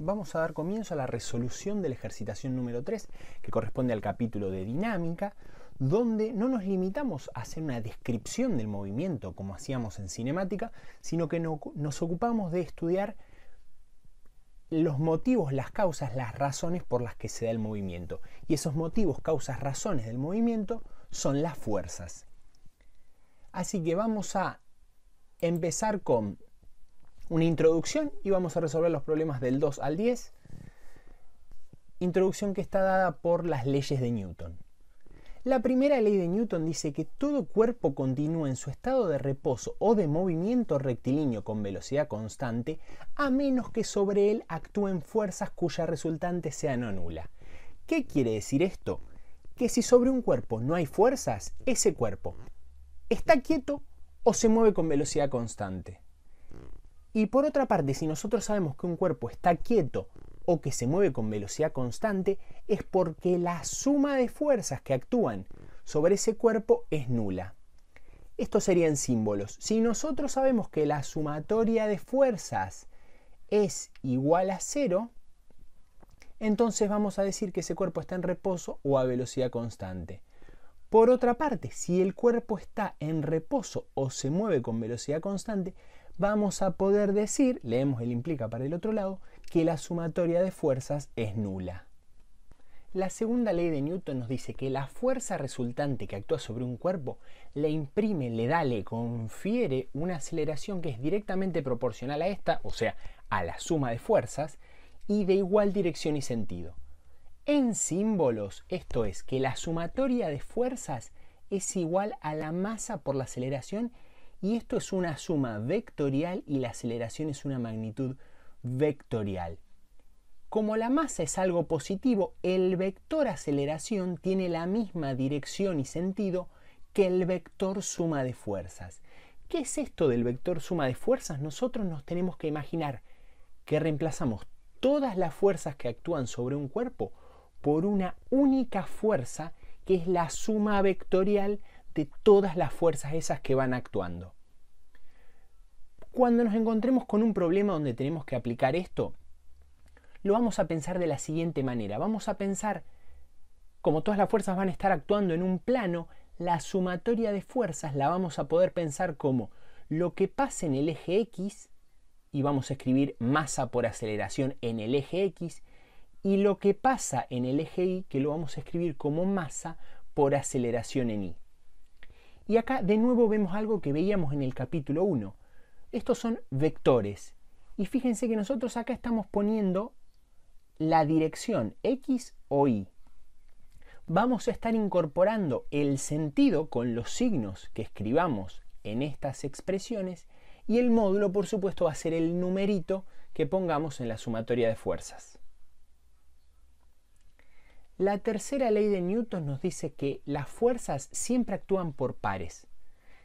vamos a dar comienzo a la resolución de la ejercitación número 3, que corresponde al capítulo de dinámica, donde no nos limitamos a hacer una descripción del movimiento como hacíamos en cinemática, sino que nos ocupamos de estudiar los motivos, las causas, las razones por las que se da el movimiento. Y esos motivos, causas, razones del movimiento son las fuerzas. Así que vamos a empezar con una introducción y vamos a resolver los problemas del 2 al 10. Introducción que está dada por las leyes de Newton. La primera ley de Newton dice que todo cuerpo continúa en su estado de reposo o de movimiento rectilíneo con velocidad constante a menos que sobre él actúen fuerzas cuya resultante sea no nula. ¿Qué quiere decir esto? Que si sobre un cuerpo no hay fuerzas, ese cuerpo está quieto o se mueve con velocidad constante. Y por otra parte, si nosotros sabemos que un cuerpo está quieto o que se mueve con velocidad constante, es porque la suma de fuerzas que actúan sobre ese cuerpo es nula. Estos serían símbolos. Si nosotros sabemos que la sumatoria de fuerzas es igual a cero, entonces vamos a decir que ese cuerpo está en reposo o a velocidad constante. Por otra parte, si el cuerpo está en reposo o se mueve con velocidad constante, vamos a poder decir, leemos el implica para el otro lado, que la sumatoria de fuerzas es nula. La segunda ley de Newton nos dice que la fuerza resultante que actúa sobre un cuerpo le imprime, le da, le confiere una aceleración que es directamente proporcional a esta, o sea, a la suma de fuerzas, y de igual dirección y sentido. En símbolos, esto es que la sumatoria de fuerzas es igual a la masa por la aceleración y esto es una suma vectorial y la aceleración es una magnitud vectorial. Como la masa es algo positivo, el vector aceleración tiene la misma dirección y sentido que el vector suma de fuerzas. ¿Qué es esto del vector suma de fuerzas? Nosotros nos tenemos que imaginar que reemplazamos todas las fuerzas que actúan sobre un cuerpo por una única fuerza que es la suma vectorial de todas las fuerzas esas que van actuando. Cuando nos encontremos con un problema donde tenemos que aplicar esto, lo vamos a pensar de la siguiente manera. Vamos a pensar, como todas las fuerzas van a estar actuando en un plano, la sumatoria de fuerzas la vamos a poder pensar como lo que pasa en el eje X, y vamos a escribir masa por aceleración en el eje X, y lo que pasa en el eje Y, que lo vamos a escribir como masa por aceleración en Y. Y acá de nuevo vemos algo que veíamos en el capítulo 1. Estos son vectores. Y fíjense que nosotros acá estamos poniendo la dirección X o Y. Vamos a estar incorporando el sentido con los signos que escribamos en estas expresiones y el módulo, por supuesto, va a ser el numerito que pongamos en la sumatoria de fuerzas. La tercera ley de Newton nos dice que las fuerzas siempre actúan por pares.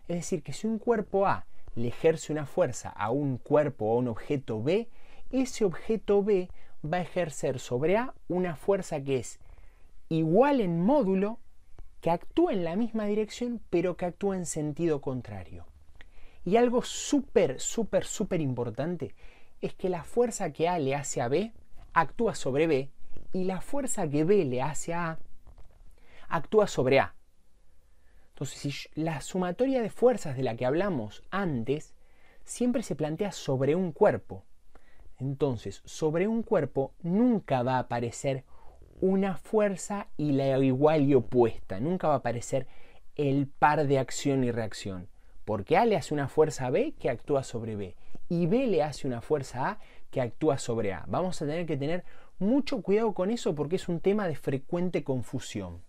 Es decir, que si un cuerpo A le ejerce una fuerza a un cuerpo o un objeto B, ese objeto B va a ejercer sobre A una fuerza que es igual en módulo, que actúa en la misma dirección, pero que actúa en sentido contrario. Y algo súper, súper, súper importante es que la fuerza que A le hace a B actúa sobre B y la fuerza que B le hace a A actúa sobre A. Entonces, si la sumatoria de fuerzas de la que hablamos antes siempre se plantea sobre un cuerpo. Entonces, sobre un cuerpo nunca va a aparecer una fuerza y la igual y opuesta. Nunca va a aparecer el par de acción y reacción. Porque A le hace una fuerza a B que actúa sobre B. Y B le hace una fuerza a A que actúa sobre A. Vamos a tener que tener mucho cuidado con eso porque es un tema de frecuente confusión.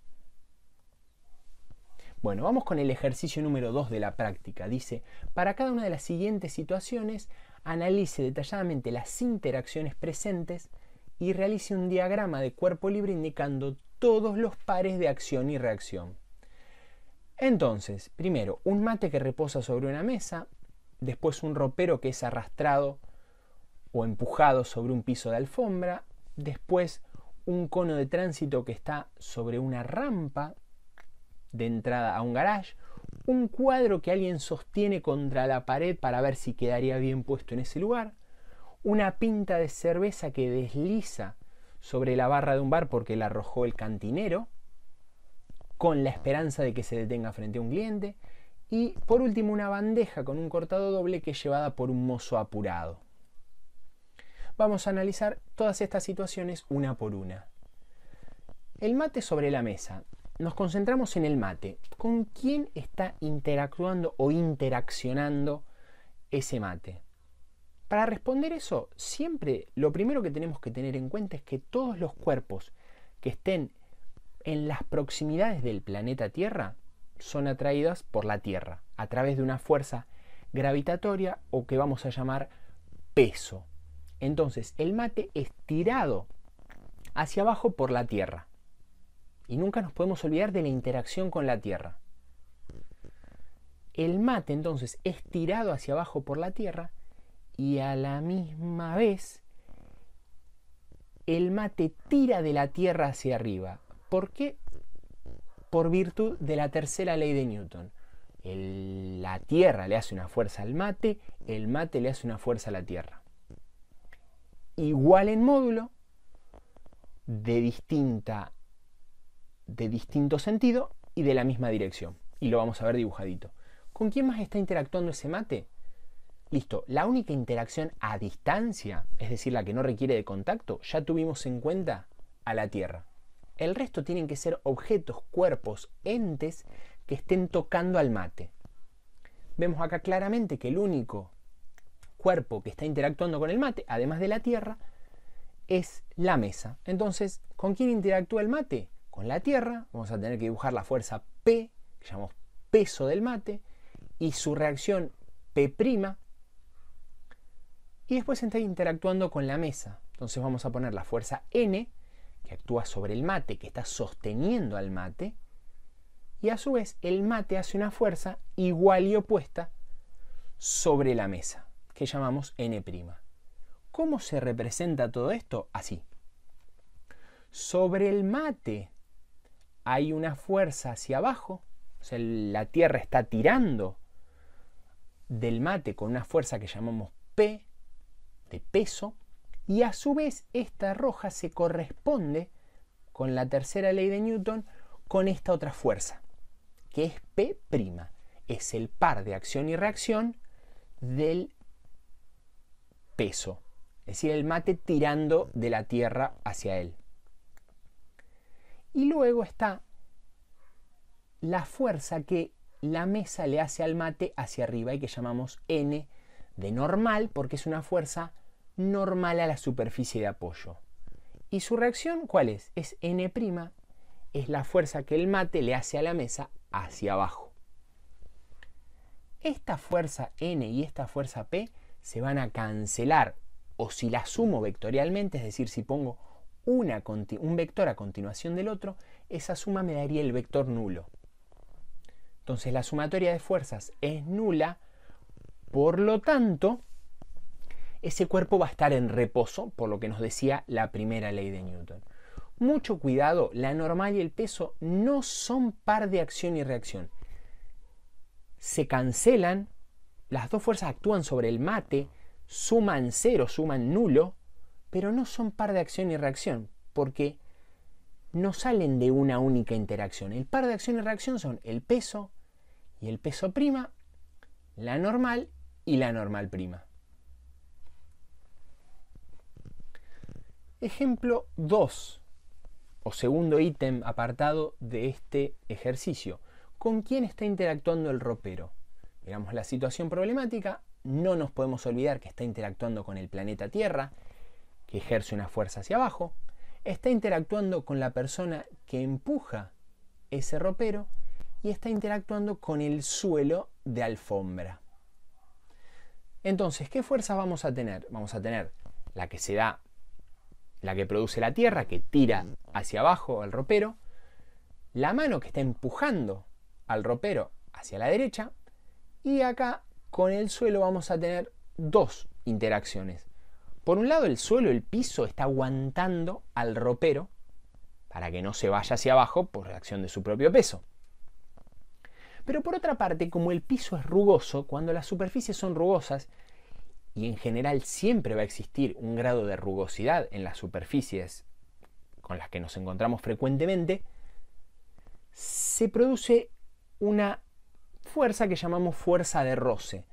Bueno, vamos con el ejercicio número 2 de la práctica. Dice, para cada una de las siguientes situaciones, analice detalladamente las interacciones presentes y realice un diagrama de cuerpo libre indicando todos los pares de acción y reacción. Entonces, primero, un mate que reposa sobre una mesa, después un ropero que es arrastrado o empujado sobre un piso de alfombra, después un cono de tránsito que está sobre una rampa de entrada a un garage, un cuadro que alguien sostiene contra la pared para ver si quedaría bien puesto en ese lugar, una pinta de cerveza que desliza sobre la barra de un bar porque la arrojó el cantinero, con la esperanza de que se detenga frente a un cliente, y por último una bandeja con un cortado doble que es llevada por un mozo apurado vamos a analizar todas estas situaciones una por una. El mate sobre la mesa. Nos concentramos en el mate. ¿Con quién está interactuando o interaccionando ese mate? Para responder eso, siempre lo primero que tenemos que tener en cuenta es que todos los cuerpos que estén en las proximidades del planeta Tierra son atraídos por la Tierra a través de una fuerza gravitatoria o que vamos a llamar peso. Entonces, el mate es tirado hacia abajo por la tierra. Y nunca nos podemos olvidar de la interacción con la tierra. El mate entonces es tirado hacia abajo por la tierra y a la misma vez el mate tira de la tierra hacia arriba. ¿Por qué? Por virtud de la tercera ley de Newton. la tierra le hace una fuerza al mate, el mate le hace una fuerza a la tierra igual en módulo, de, distinta, de distinto sentido y de la misma dirección. Y lo vamos a ver dibujadito. ¿Con quién más está interactuando ese mate? Listo, la única interacción a distancia, es decir, la que no requiere de contacto, ya tuvimos en cuenta a la Tierra. El resto tienen que ser objetos, cuerpos, entes que estén tocando al mate. Vemos acá claramente que el único cuerpo que está interactuando con el mate, además de la tierra, es la mesa. Entonces, ¿con quién interactúa el mate? Con la tierra. Vamos a tener que dibujar la fuerza P, que llamamos peso del mate, y su reacción P'. Y después está interactuando con la mesa. Entonces vamos a poner la fuerza N, que actúa sobre el mate, que está sosteniendo al mate. Y a su vez el mate hace una fuerza igual y opuesta sobre la mesa que llamamos n'. ¿Cómo se representa todo esto? Así. Sobre el mate hay una fuerza hacia abajo, o sea, la Tierra está tirando del mate con una fuerza que llamamos P, de peso, y a su vez esta roja se corresponde con la tercera ley de Newton con esta otra fuerza, que es P', es el par de acción y reacción del peso, es decir, el mate tirando de la tierra hacia él. Y luego está la fuerza que la mesa le hace al mate hacia arriba y que llamamos N de normal porque es una fuerza normal a la superficie de apoyo. ¿Y su reacción cuál es? Es N', es la fuerza que el mate le hace a la mesa hacia abajo. Esta fuerza N y esta fuerza P se van a cancelar o si la sumo vectorialmente, es decir, si pongo un vector a continuación del otro, esa suma me daría el vector nulo. Entonces la sumatoria de fuerzas es nula, por lo tanto, ese cuerpo va a estar en reposo, por lo que nos decía la primera ley de Newton. Mucho cuidado, la normal y el peso no son par de acción y reacción. Se cancelan las dos fuerzas actúan sobre el mate, suman cero, suman nulo, pero no son par de acción y reacción, porque no salen de una única interacción. El par de acción y reacción son el peso y el peso prima, la normal y la normal prima. Ejemplo 2, o segundo ítem apartado de este ejercicio. ¿Con quién está interactuando el ropero? Digamos, la situación problemática, no nos podemos olvidar que está interactuando con el planeta Tierra, que ejerce una fuerza hacia abajo, está interactuando con la persona que empuja ese ropero y está interactuando con el suelo de alfombra. Entonces, ¿qué fuerza vamos a tener? Vamos a tener la que se da, la que produce la tierra, que tira hacia abajo al ropero, la mano que está empujando al ropero hacia la derecha y acá con el suelo vamos a tener dos interacciones. Por un lado el suelo, el piso, está aguantando al ropero para que no se vaya hacia abajo por reacción de su propio peso. Pero por otra parte, como el piso es rugoso, cuando las superficies son rugosas, y en general siempre va a existir un grado de rugosidad en las superficies con las que nos encontramos frecuentemente, se produce una fuerza que llamamos fuerza de roce,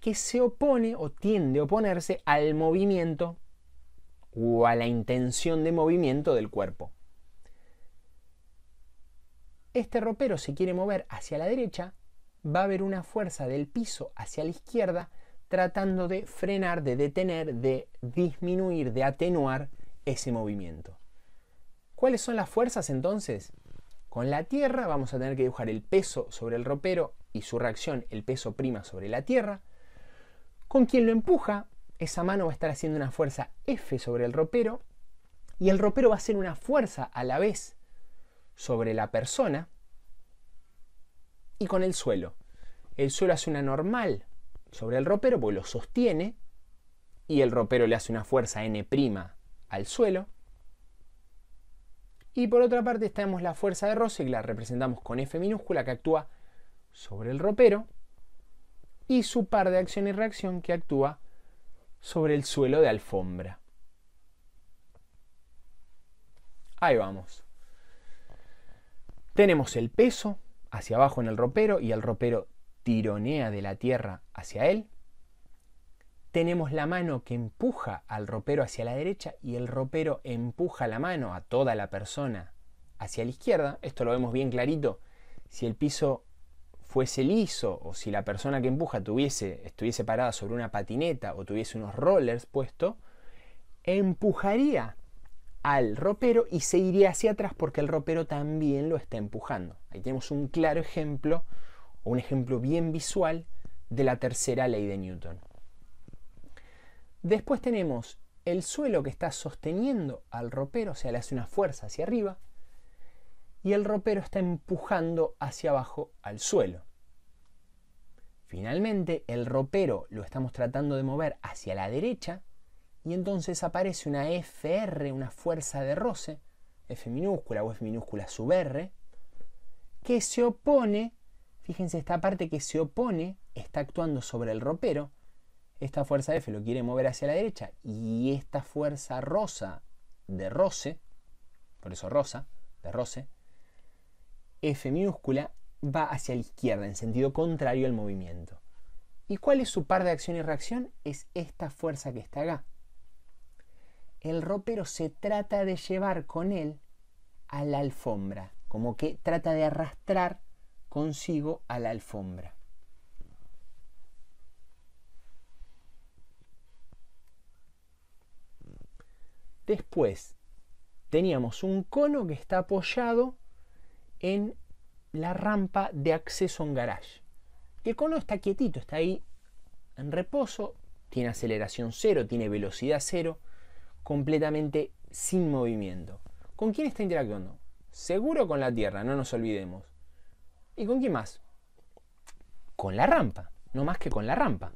que se opone o tiende a oponerse al movimiento o a la intención de movimiento del cuerpo. Este ropero se quiere mover hacia la derecha, va a haber una fuerza del piso hacia la izquierda tratando de frenar, de detener, de disminuir, de atenuar ese movimiento. ¿Cuáles son las fuerzas entonces? Con la tierra vamos a tener que dibujar el peso sobre el ropero y su reacción el peso prima sobre la Tierra, con quien lo empuja, esa mano va a estar haciendo una fuerza F sobre el ropero y el ropero va a hacer una fuerza a la vez sobre la persona y con el suelo. El suelo hace una normal sobre el ropero porque lo sostiene y el ropero le hace una fuerza N' prima al suelo. Y por otra parte tenemos la fuerza de roce que la representamos con F minúscula que actúa sobre el ropero y su par de acción y reacción que actúa sobre el suelo de alfombra. Ahí vamos. Tenemos el peso hacia abajo en el ropero y el ropero tironea de la tierra hacia él. Tenemos la mano que empuja al ropero hacia la derecha y el ropero empuja la mano a toda la persona hacia la izquierda. Esto lo vemos bien clarito. Si el piso fuese liso o si la persona que empuja tuviese, estuviese parada sobre una patineta o tuviese unos rollers puestos, empujaría al ropero y se iría hacia atrás porque el ropero también lo está empujando. Ahí tenemos un claro ejemplo, o un ejemplo bien visual de la tercera ley de Newton. Después tenemos el suelo que está sosteniendo al ropero, o sea, le hace una fuerza hacia arriba, y el ropero está empujando hacia abajo al suelo. Finalmente, el ropero lo estamos tratando de mover hacia la derecha y entonces aparece una FR, una fuerza de roce, F minúscula o F minúscula sub R, que se opone, fíjense esta parte que se opone, está actuando sobre el ropero, esta fuerza F lo quiere mover hacia la derecha y esta fuerza rosa de roce, por eso rosa, de roce, F minúscula va hacia la izquierda, en sentido contrario al movimiento. ¿Y cuál es su par de acción y reacción? Es esta fuerza que está acá. El ropero se trata de llevar con él a la alfombra, como que trata de arrastrar consigo a la alfombra. Después teníamos un cono que está apoyado en la rampa de acceso a un garage. El cono está quietito, está ahí en reposo, tiene aceleración cero, tiene velocidad cero, completamente sin movimiento. ¿Con quién está interactuando? Seguro con la Tierra, no nos olvidemos. ¿Y con quién más? Con la rampa, no más que con la rampa.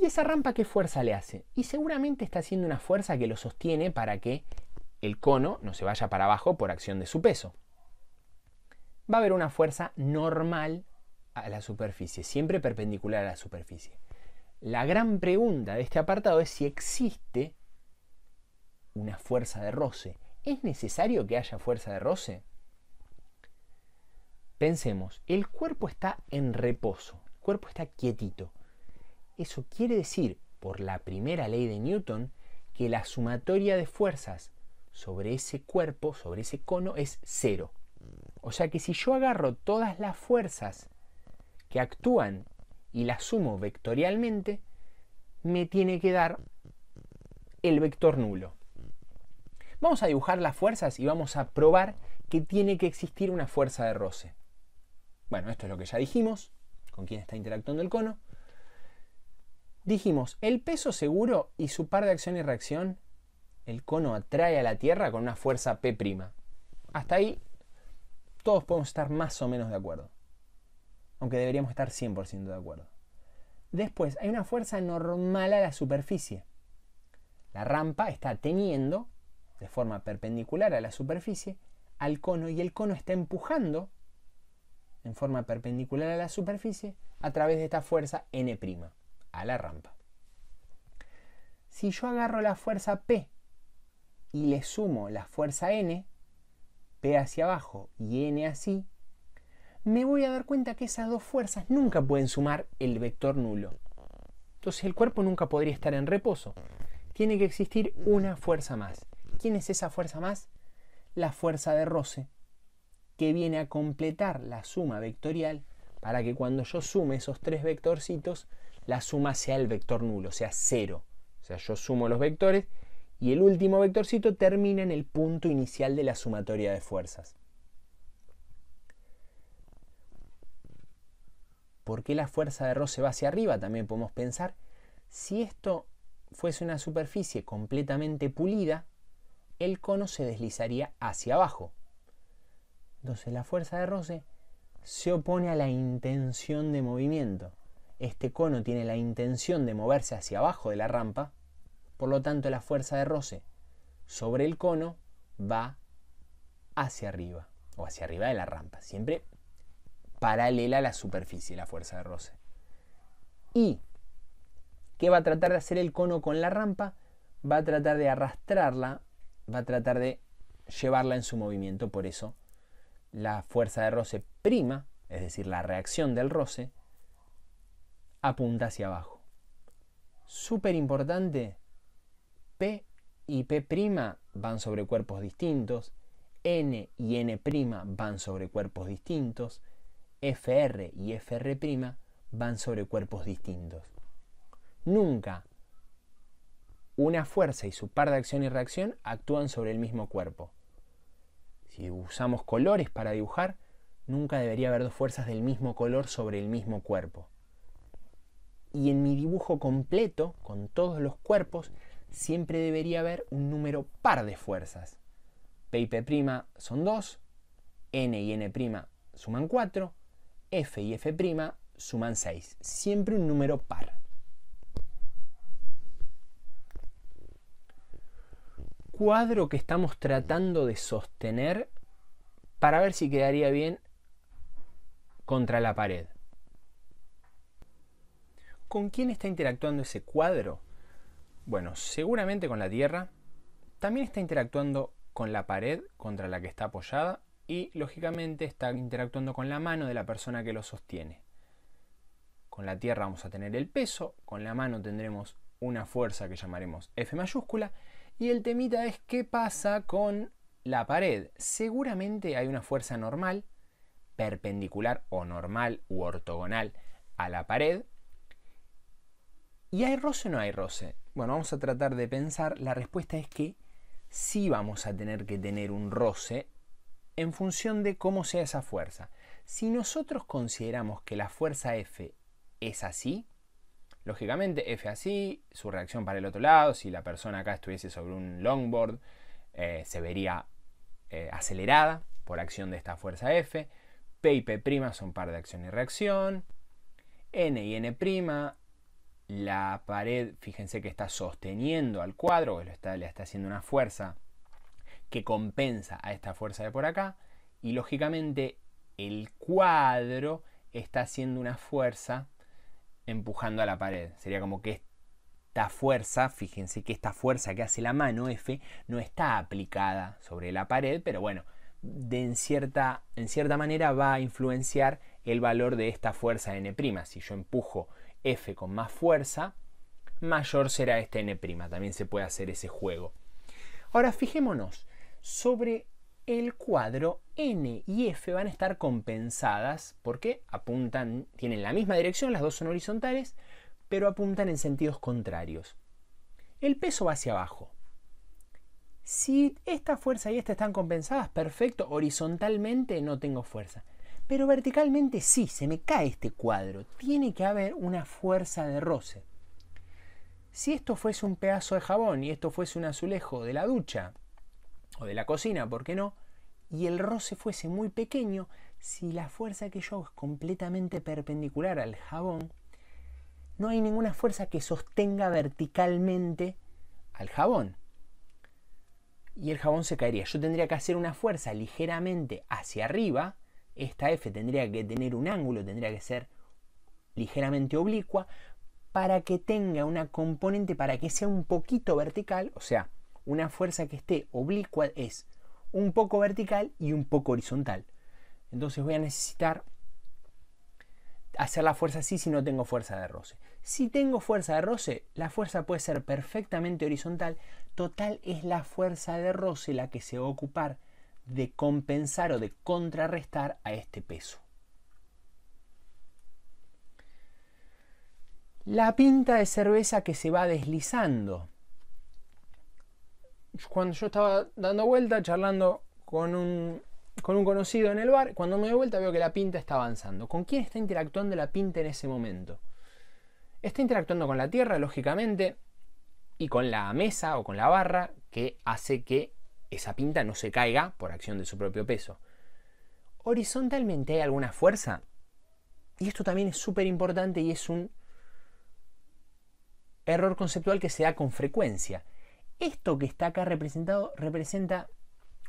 ¿Y esa rampa qué fuerza le hace? Y seguramente está haciendo una fuerza que lo sostiene para que el cono no se vaya para abajo por acción de su peso. Va a haber una fuerza normal a la superficie, siempre perpendicular a la superficie. La gran pregunta de este apartado es si existe una fuerza de roce. ¿Es necesario que haya fuerza de roce? Pensemos, el cuerpo está en reposo, el cuerpo está quietito. Eso quiere decir, por la primera ley de Newton, que la sumatoria de fuerzas sobre ese cuerpo, sobre ese cono, es cero. O sea que si yo agarro todas las fuerzas que actúan y las sumo vectorialmente, me tiene que dar el vector nulo. Vamos a dibujar las fuerzas y vamos a probar que tiene que existir una fuerza de roce. Bueno, esto es lo que ya dijimos, con quién está interactuando el cono. Dijimos, el peso seguro y su par de acción y reacción el cono atrae a la Tierra con una fuerza P'. Hasta ahí todos podemos estar más o menos de acuerdo. Aunque deberíamos estar 100% de acuerdo. Después, hay una fuerza normal a la superficie. La rampa está teniendo, de forma perpendicular a la superficie, al cono y el cono está empujando, en forma perpendicular a la superficie, a través de esta fuerza N', a la rampa. Si yo agarro la fuerza P y le sumo la fuerza N, P hacia abajo y N así, me voy a dar cuenta que esas dos fuerzas nunca pueden sumar el vector nulo. Entonces el cuerpo nunca podría estar en reposo. Tiene que existir una fuerza más. ¿Quién es esa fuerza más? La fuerza de roce, que viene a completar la suma vectorial para que cuando yo sume esos tres vectorcitos, la suma sea el vector nulo, sea cero. O sea, yo sumo los vectores y el último vectorcito termina en el punto inicial de la sumatoria de fuerzas. ¿Por qué la fuerza de roce va hacia arriba? También podemos pensar, si esto fuese una superficie completamente pulida, el cono se deslizaría hacia abajo. Entonces la fuerza de roce se opone a la intención de movimiento. Este cono tiene la intención de moverse hacia abajo de la rampa, por lo tanto, la fuerza de roce sobre el cono va hacia arriba o hacia arriba de la rampa, siempre paralela a la superficie, la fuerza de roce. ¿Y qué va a tratar de hacer el cono con la rampa? Va a tratar de arrastrarla, va a tratar de llevarla en su movimiento, por eso la fuerza de roce prima, es decir, la reacción del roce, apunta hacia abajo. Súper importante P y P' van sobre cuerpos distintos, N y N' van sobre cuerpos distintos, FR y FR' van sobre cuerpos distintos. Nunca una fuerza y su par de acción y reacción actúan sobre el mismo cuerpo. Si usamos colores para dibujar, nunca debería haber dos fuerzas del mismo color sobre el mismo cuerpo. Y en mi dibujo completo, con todos los cuerpos, siempre debería haber un número par de fuerzas. P y P' son 2, N y N' suman 4, F y F' suman 6. Siempre un número par. Cuadro que estamos tratando de sostener para ver si quedaría bien contra la pared. ¿Con quién está interactuando ese cuadro? Bueno, seguramente con la Tierra, también está interactuando con la pared contra la que está apoyada y lógicamente está interactuando con la mano de la persona que lo sostiene. Con la Tierra vamos a tener el peso, con la mano tendremos una fuerza que llamaremos F mayúscula y el temita es qué pasa con la pared. Seguramente hay una fuerza normal, perpendicular o normal u ortogonal a la pared ¿Y hay roce o no hay roce? Bueno, vamos a tratar de pensar. La respuesta es que sí vamos a tener que tener un roce en función de cómo sea esa fuerza. Si nosotros consideramos que la fuerza F es así, lógicamente F así, su reacción para el otro lado, si la persona acá estuviese sobre un longboard, eh, se vería eh, acelerada por acción de esta fuerza F. P y P' son par de acción y reacción. N y N' la pared, fíjense que está sosteniendo al cuadro, está, le está haciendo una fuerza que compensa a esta fuerza de por acá, y lógicamente el cuadro está haciendo una fuerza empujando a la pared. Sería como que esta fuerza, fíjense que esta fuerza que hace la mano F no está aplicada sobre la pared, pero bueno, de en, cierta, en cierta manera va a influenciar el valor de esta fuerza N'. Si yo empujo f con más fuerza, mayor será este n'. También se puede hacer ese juego. Ahora fijémonos, sobre el cuadro n y f van a estar compensadas porque apuntan, tienen la misma dirección, las dos son horizontales, pero apuntan en sentidos contrarios. El peso va hacia abajo. Si esta fuerza y esta están compensadas, perfecto, horizontalmente no tengo fuerza. Pero verticalmente sí, se me cae este cuadro. Tiene que haber una fuerza de roce. Si esto fuese un pedazo de jabón y esto fuese un azulejo de la ducha o de la cocina, ¿por qué no? Y el roce fuese muy pequeño, si la fuerza que yo hago es completamente perpendicular al jabón, no hay ninguna fuerza que sostenga verticalmente al jabón. Y el jabón se caería. Yo tendría que hacer una fuerza ligeramente hacia arriba esta F tendría que tener un ángulo, tendría que ser ligeramente oblicua, para que tenga una componente, para que sea un poquito vertical, o sea, una fuerza que esté oblicua es un poco vertical y un poco horizontal. Entonces voy a necesitar hacer la fuerza así si no tengo fuerza de roce. Si tengo fuerza de roce, la fuerza puede ser perfectamente horizontal. Total es la fuerza de roce la que se va a ocupar de compensar o de contrarrestar a este peso. La pinta de cerveza que se va deslizando. Cuando yo estaba dando vuelta, charlando con un, con un conocido en el bar, cuando me doy vuelta veo que la pinta está avanzando. ¿Con quién está interactuando la pinta en ese momento? Está interactuando con la tierra, lógicamente, y con la mesa o con la barra que hace que esa pinta no se caiga por acción de su propio peso. Horizontalmente hay alguna fuerza. Y esto también es súper importante y es un error conceptual que se da con frecuencia. Esto que está acá representado representa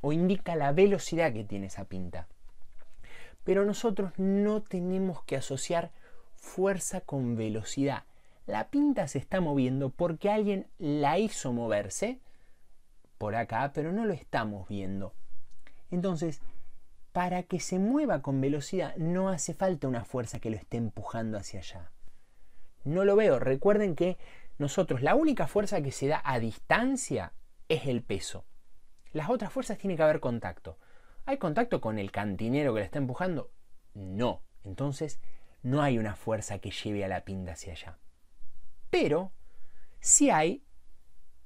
o indica la velocidad que tiene esa pinta. Pero nosotros no tenemos que asociar fuerza con velocidad. La pinta se está moviendo porque alguien la hizo moverse por acá, pero no lo estamos viendo. Entonces, para que se mueva con velocidad no hace falta una fuerza que lo esté empujando hacia allá. No lo veo. Recuerden que nosotros la única fuerza que se da a distancia es el peso. Las otras fuerzas tienen que haber contacto. ¿Hay contacto con el cantinero que la está empujando? No. Entonces, no hay una fuerza que lleve a la pinta hacia allá. Pero, si hay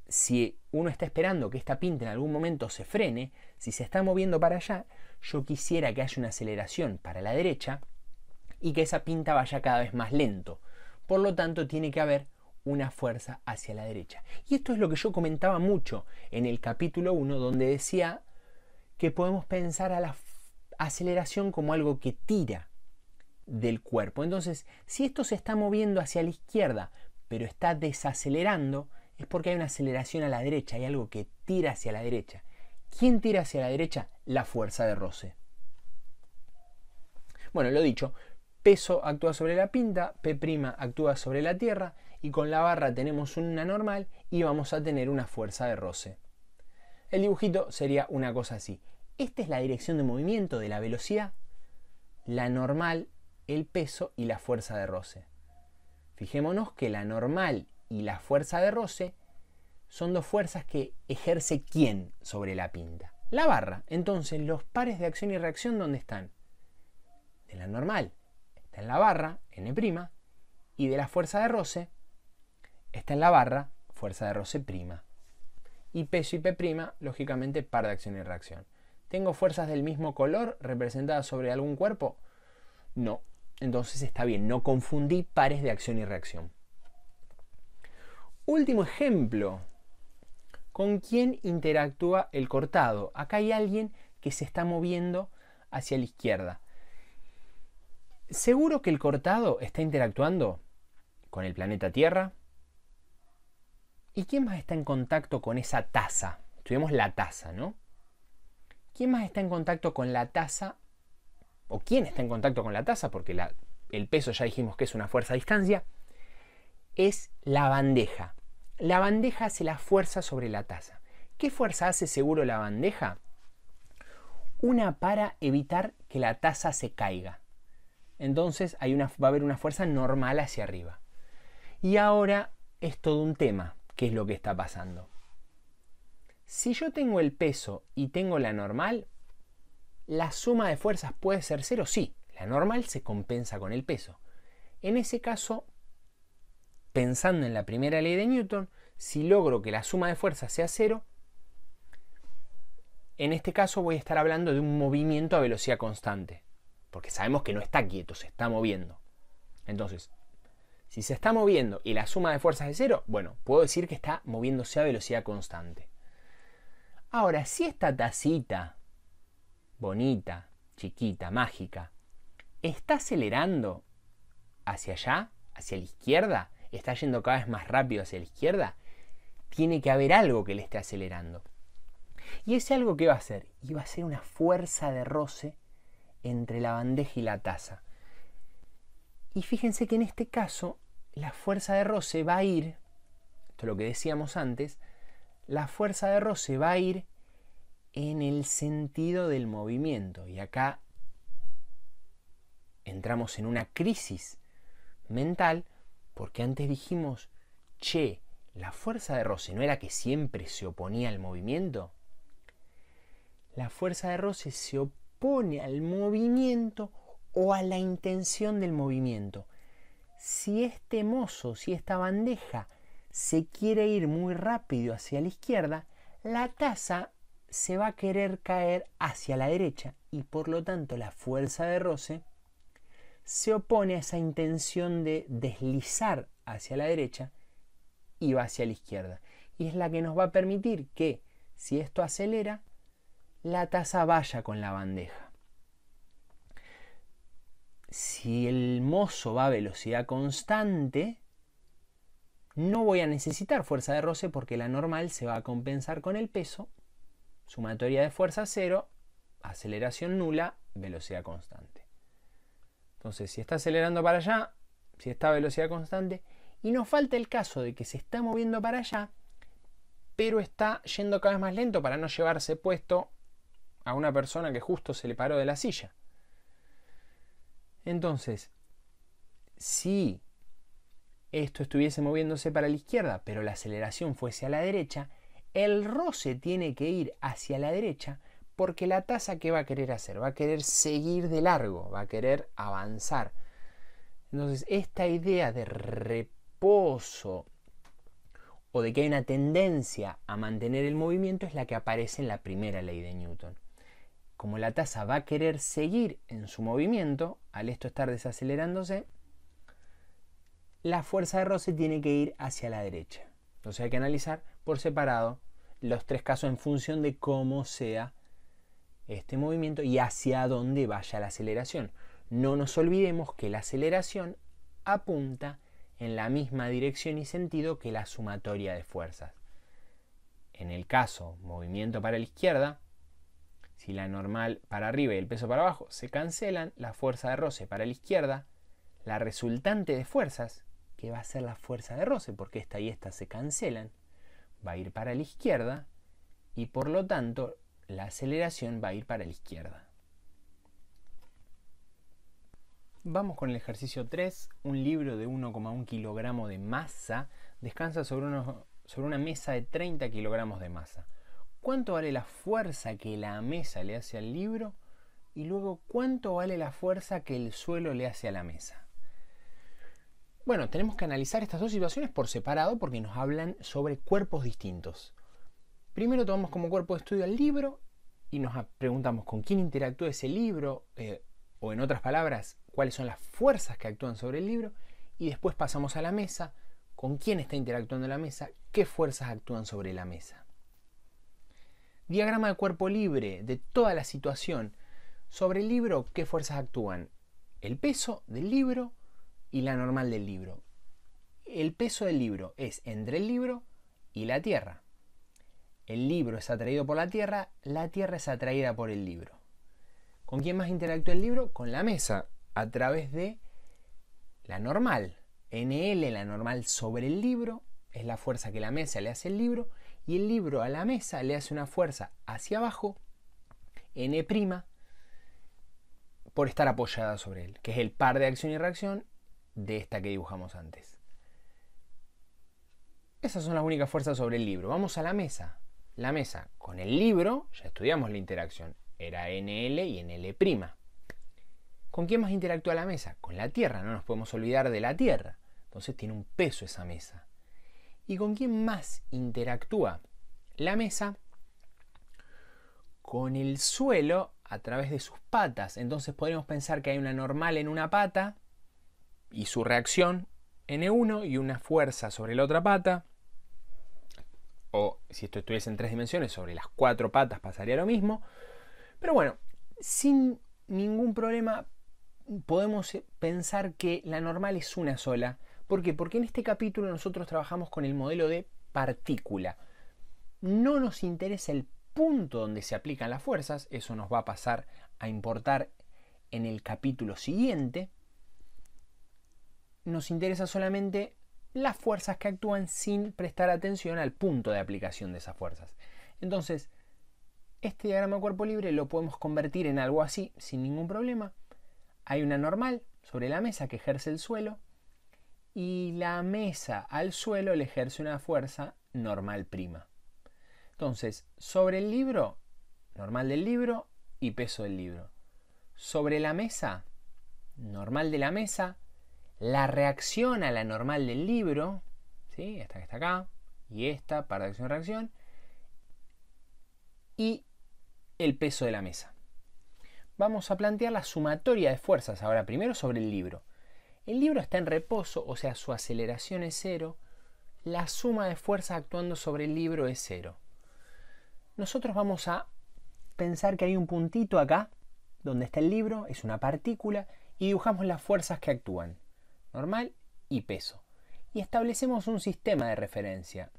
si uno está esperando que esta pinta en algún momento se frene, si se está moviendo para allá, yo quisiera que haya una aceleración para la derecha y que esa pinta vaya cada vez más lento. Por lo tanto, tiene que haber una fuerza hacia la derecha. Y esto es lo que yo comentaba mucho en el capítulo 1, donde decía que podemos pensar a la aceleración como algo que tira del cuerpo. Entonces, si esto se está moviendo hacia la izquierda, pero está desacelerando, es porque hay una aceleración a la derecha, hay algo que tira hacia la derecha. ¿Quién tira hacia la derecha? La fuerza de roce. Bueno, lo dicho, peso actúa sobre la pinta, P' actúa sobre la tierra y con la barra tenemos una normal y vamos a tener una fuerza de roce. El dibujito sería una cosa así. Esta es la dirección de movimiento de la velocidad, la normal, el peso y la fuerza de roce. Fijémonos que la normal y la fuerza de roce son dos fuerzas que ejerce quién sobre la pinta. La barra. Entonces, los pares de acción y reacción, ¿dónde están? De la normal. Está en la barra, N', y de la fuerza de roce, está en la barra, fuerza de roce prima. Y peso y P', lógicamente, par de acción y reacción. ¿Tengo fuerzas del mismo color representadas sobre algún cuerpo? No. Entonces está bien, no confundí pares de acción y reacción. Último ejemplo. ¿Con quién interactúa el cortado? Acá hay alguien que se está moviendo hacia la izquierda. Seguro que el cortado está interactuando con el planeta Tierra. ¿Y quién más está en contacto con esa taza? Tuvimos la taza, ¿no? ¿Quién más está en contacto con la taza? ¿O quién está en contacto con la taza? Porque el peso ya dijimos que es una fuerza a distancia. Es la bandeja. La bandeja hace la fuerza sobre la taza. ¿Qué fuerza hace seguro la bandeja? Una para evitar que la taza se caiga. Entonces va a haber una fuerza normal hacia arriba. Y ahora es todo un tema, qué es lo que está pasando. Si yo tengo el peso y tengo la normal, la suma de fuerzas puede ser cero, sí, la normal se compensa con el peso. En ese caso pensando en la primera ley de Newton, si logro que la suma de fuerzas sea cero, en este caso voy a estar hablando de un movimiento a velocidad constante, porque sabemos que no está quieto, se está moviendo. Entonces, si se está moviendo y la suma de fuerzas es cero, bueno, puedo decir que está moviéndose a velocidad constante. Ahora, si esta tacita, bonita, chiquita, mágica, está acelerando hacia allá, hacia la izquierda, está yendo cada vez más rápido hacia la izquierda, tiene que haber algo que le esté acelerando. Y ese algo qué va a hacer? y va a ser una fuerza de roce entre la bandeja y la taza. Y fíjense que en este caso, la fuerza de roce va a ir, esto es lo que decíamos antes, la fuerza de roce va a ir en el sentido del movimiento. Y acá entramos en una crisis mental porque antes dijimos, che, la fuerza de roce no era que siempre se oponía al movimiento. La fuerza de roce se opone al movimiento o a la intención del movimiento. Si este mozo, si esta bandeja se quiere ir muy rápido hacia la izquierda, la taza se va a querer caer hacia la derecha y por lo tanto la fuerza de roce se opone a esa intención de deslizar hacia la derecha y va hacia la izquierda. Y es la que nos va a permitir que, si esto acelera, la taza vaya con la bandeja. Si el mozo va a velocidad constante, no voy a necesitar fuerza de roce porque la normal se va a compensar con el peso, sumatoria de fuerza cero, aceleración nula, velocidad constante. Entonces, si está acelerando para allá, si está a velocidad constante, y nos falta el caso de que se está moviendo para allá, pero está yendo cada vez más lento para no llevarse puesto a una persona que justo se le paró de la silla. Entonces, si esto estuviese moviéndose para la izquierda, pero la aceleración fuese a la derecha, el roce tiene que ir hacia la derecha porque la tasa que va a querer hacer, va a querer seguir de largo, va a querer avanzar. Entonces, esta idea de reposo o de que hay una tendencia a mantener el movimiento es la que aparece en la primera ley de Newton. Como la tasa va a querer seguir en su movimiento, al esto estar desacelerándose, la fuerza de roce tiene que ir hacia la derecha. Entonces hay que analizar por separado los tres casos en función de cómo sea este movimiento y hacia dónde vaya la aceleración. No nos olvidemos que la aceleración apunta en la misma dirección y sentido que la sumatoria de fuerzas. En el caso movimiento para la izquierda, si la normal para arriba y el peso para abajo se cancelan, la fuerza de roce para la izquierda, la resultante de fuerzas, que va a ser la fuerza de roce, porque esta y esta se cancelan, va a ir para la izquierda y por lo tanto la aceleración va a ir para la izquierda. Vamos con el ejercicio 3. Un libro de 1,1 kilogramo de masa descansa sobre, sobre una mesa de 30 kilogramos de masa. ¿Cuánto vale la fuerza que la mesa le hace al libro? Y luego, ¿cuánto vale la fuerza que el suelo le hace a la mesa? Bueno, tenemos que analizar estas dos situaciones por separado porque nos hablan sobre cuerpos distintos. Primero tomamos como cuerpo de estudio al libro y nos preguntamos con quién interactúa ese libro, eh, o en otras palabras, cuáles son las fuerzas que actúan sobre el libro, y después pasamos a la mesa, con quién está interactuando la mesa, qué fuerzas actúan sobre la mesa. Diagrama de cuerpo libre de toda la situación. Sobre el libro, ¿qué fuerzas actúan? El peso del libro y la normal del libro. El peso del libro es entre el libro y la tierra el libro es atraído por la Tierra, la Tierra es atraída por el libro. ¿Con quién más interactúa el libro? Con la mesa, a través de la normal. NL, la normal sobre el libro, es la fuerza que la mesa le hace al libro, y el libro a la mesa le hace una fuerza hacia abajo, N', por estar apoyada sobre él, que es el par de acción y reacción de esta que dibujamos antes. Esas son las únicas fuerzas sobre el libro. Vamos a la mesa la mesa con el libro, ya estudiamos la interacción, era NL y NL'. ¿Con quién más interactúa la mesa? Con la Tierra, no nos podemos olvidar de la Tierra. Entonces tiene un peso esa mesa. ¿Y con quién más interactúa la mesa? Con el suelo a través de sus patas. Entonces podríamos pensar que hay una normal en una pata y su reacción N1 e y una fuerza sobre la otra pata o si esto estuviese en tres dimensiones, sobre las cuatro patas pasaría lo mismo. Pero bueno, sin ningún problema podemos eh, pensar que la normal es una sola. ¿Por qué? Porque en este capítulo nosotros trabajamos con el modelo de partícula. No nos interesa el punto donde se aplican las fuerzas, eso nos va a pasar a importar en el capítulo siguiente. Nos interesa solamente las fuerzas que actúan sin prestar atención al punto de aplicación de esas fuerzas. Entonces, este diagrama de cuerpo libre lo podemos convertir en algo así sin ningún problema. Hay una normal sobre la mesa que ejerce el suelo y la mesa al suelo le ejerce una fuerza normal prima. Entonces, sobre el libro, normal del libro y peso del libro. Sobre la mesa, normal de la mesa la reacción a la normal del libro, ¿sí? esta que está acá, y esta, par de acción-reacción, y el peso de la mesa. Vamos a plantear la sumatoria de fuerzas ahora, primero sobre el libro. El libro está en reposo, o sea, su aceleración es cero, la suma de fuerzas actuando sobre el libro es cero. Nosotros vamos a pensar que hay un puntito acá, donde está el libro, es una partícula, y dibujamos las fuerzas que actúan normal y peso. Y establecemos un sistema de referencia.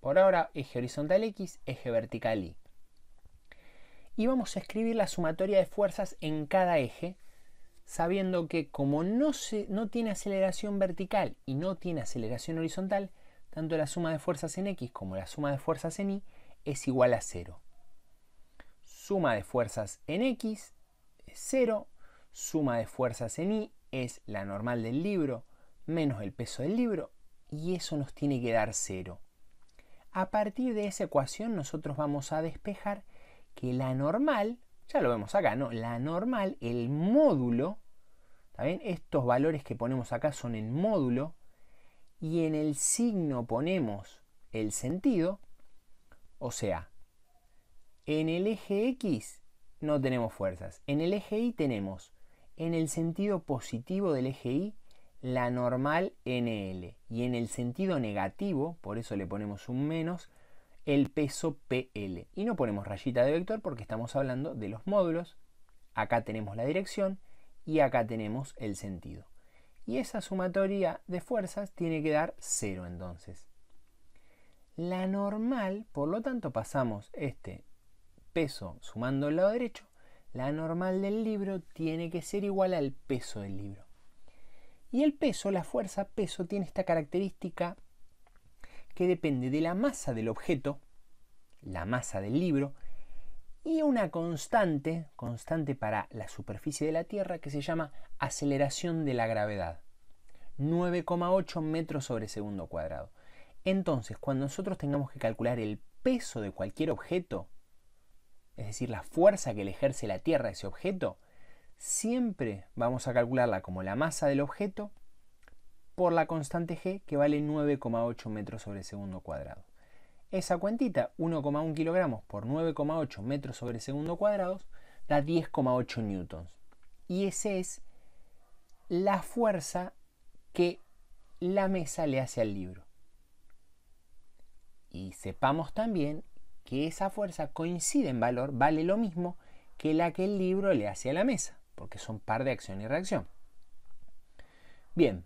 Por ahora, eje horizontal X, eje vertical Y. Y vamos a escribir la sumatoria de fuerzas en cada eje, sabiendo que como no, se, no tiene aceleración vertical y no tiene aceleración horizontal, tanto la suma de fuerzas en X como la suma de fuerzas en Y es igual a 0. Suma de fuerzas en X es 0, suma de fuerzas en Y es la normal del libro menos el peso del libro y eso nos tiene que dar cero. A partir de esa ecuación nosotros vamos a despejar que la normal, ya lo vemos acá, ¿no? La normal, el módulo, ¿está bien? Estos valores que ponemos acá son en módulo y en el signo ponemos el sentido, o sea, en el eje X no tenemos fuerzas, en el eje Y tenemos en el sentido positivo del eje Y, la normal NL. Y en el sentido negativo, por eso le ponemos un menos, el peso PL. Y no ponemos rayita de vector porque estamos hablando de los módulos. Acá tenemos la dirección y acá tenemos el sentido. Y esa sumatoria de fuerzas tiene que dar 0 entonces. La normal, por lo tanto, pasamos este peso sumando al lado derecho la normal del libro tiene que ser igual al peso del libro. Y el peso, la fuerza peso, tiene esta característica que depende de la masa del objeto, la masa del libro, y una constante, constante para la superficie de la Tierra, que se llama aceleración de la gravedad. 9,8 metros sobre segundo cuadrado. Entonces, cuando nosotros tengamos que calcular el peso de cualquier objeto, es decir, la fuerza que le ejerce la Tierra a ese objeto, siempre vamos a calcularla como la masa del objeto por la constante g que vale 9,8 metros sobre segundo cuadrado. Esa cuentita, 1,1 kilogramos por 9,8 metros sobre segundo cuadrado, da 10,8 newtons. Y esa es la fuerza que la mesa le hace al libro. Y sepamos también que esa fuerza coincide en valor, vale lo mismo que la que el libro le hace a la mesa, porque son par de acción y reacción. Bien,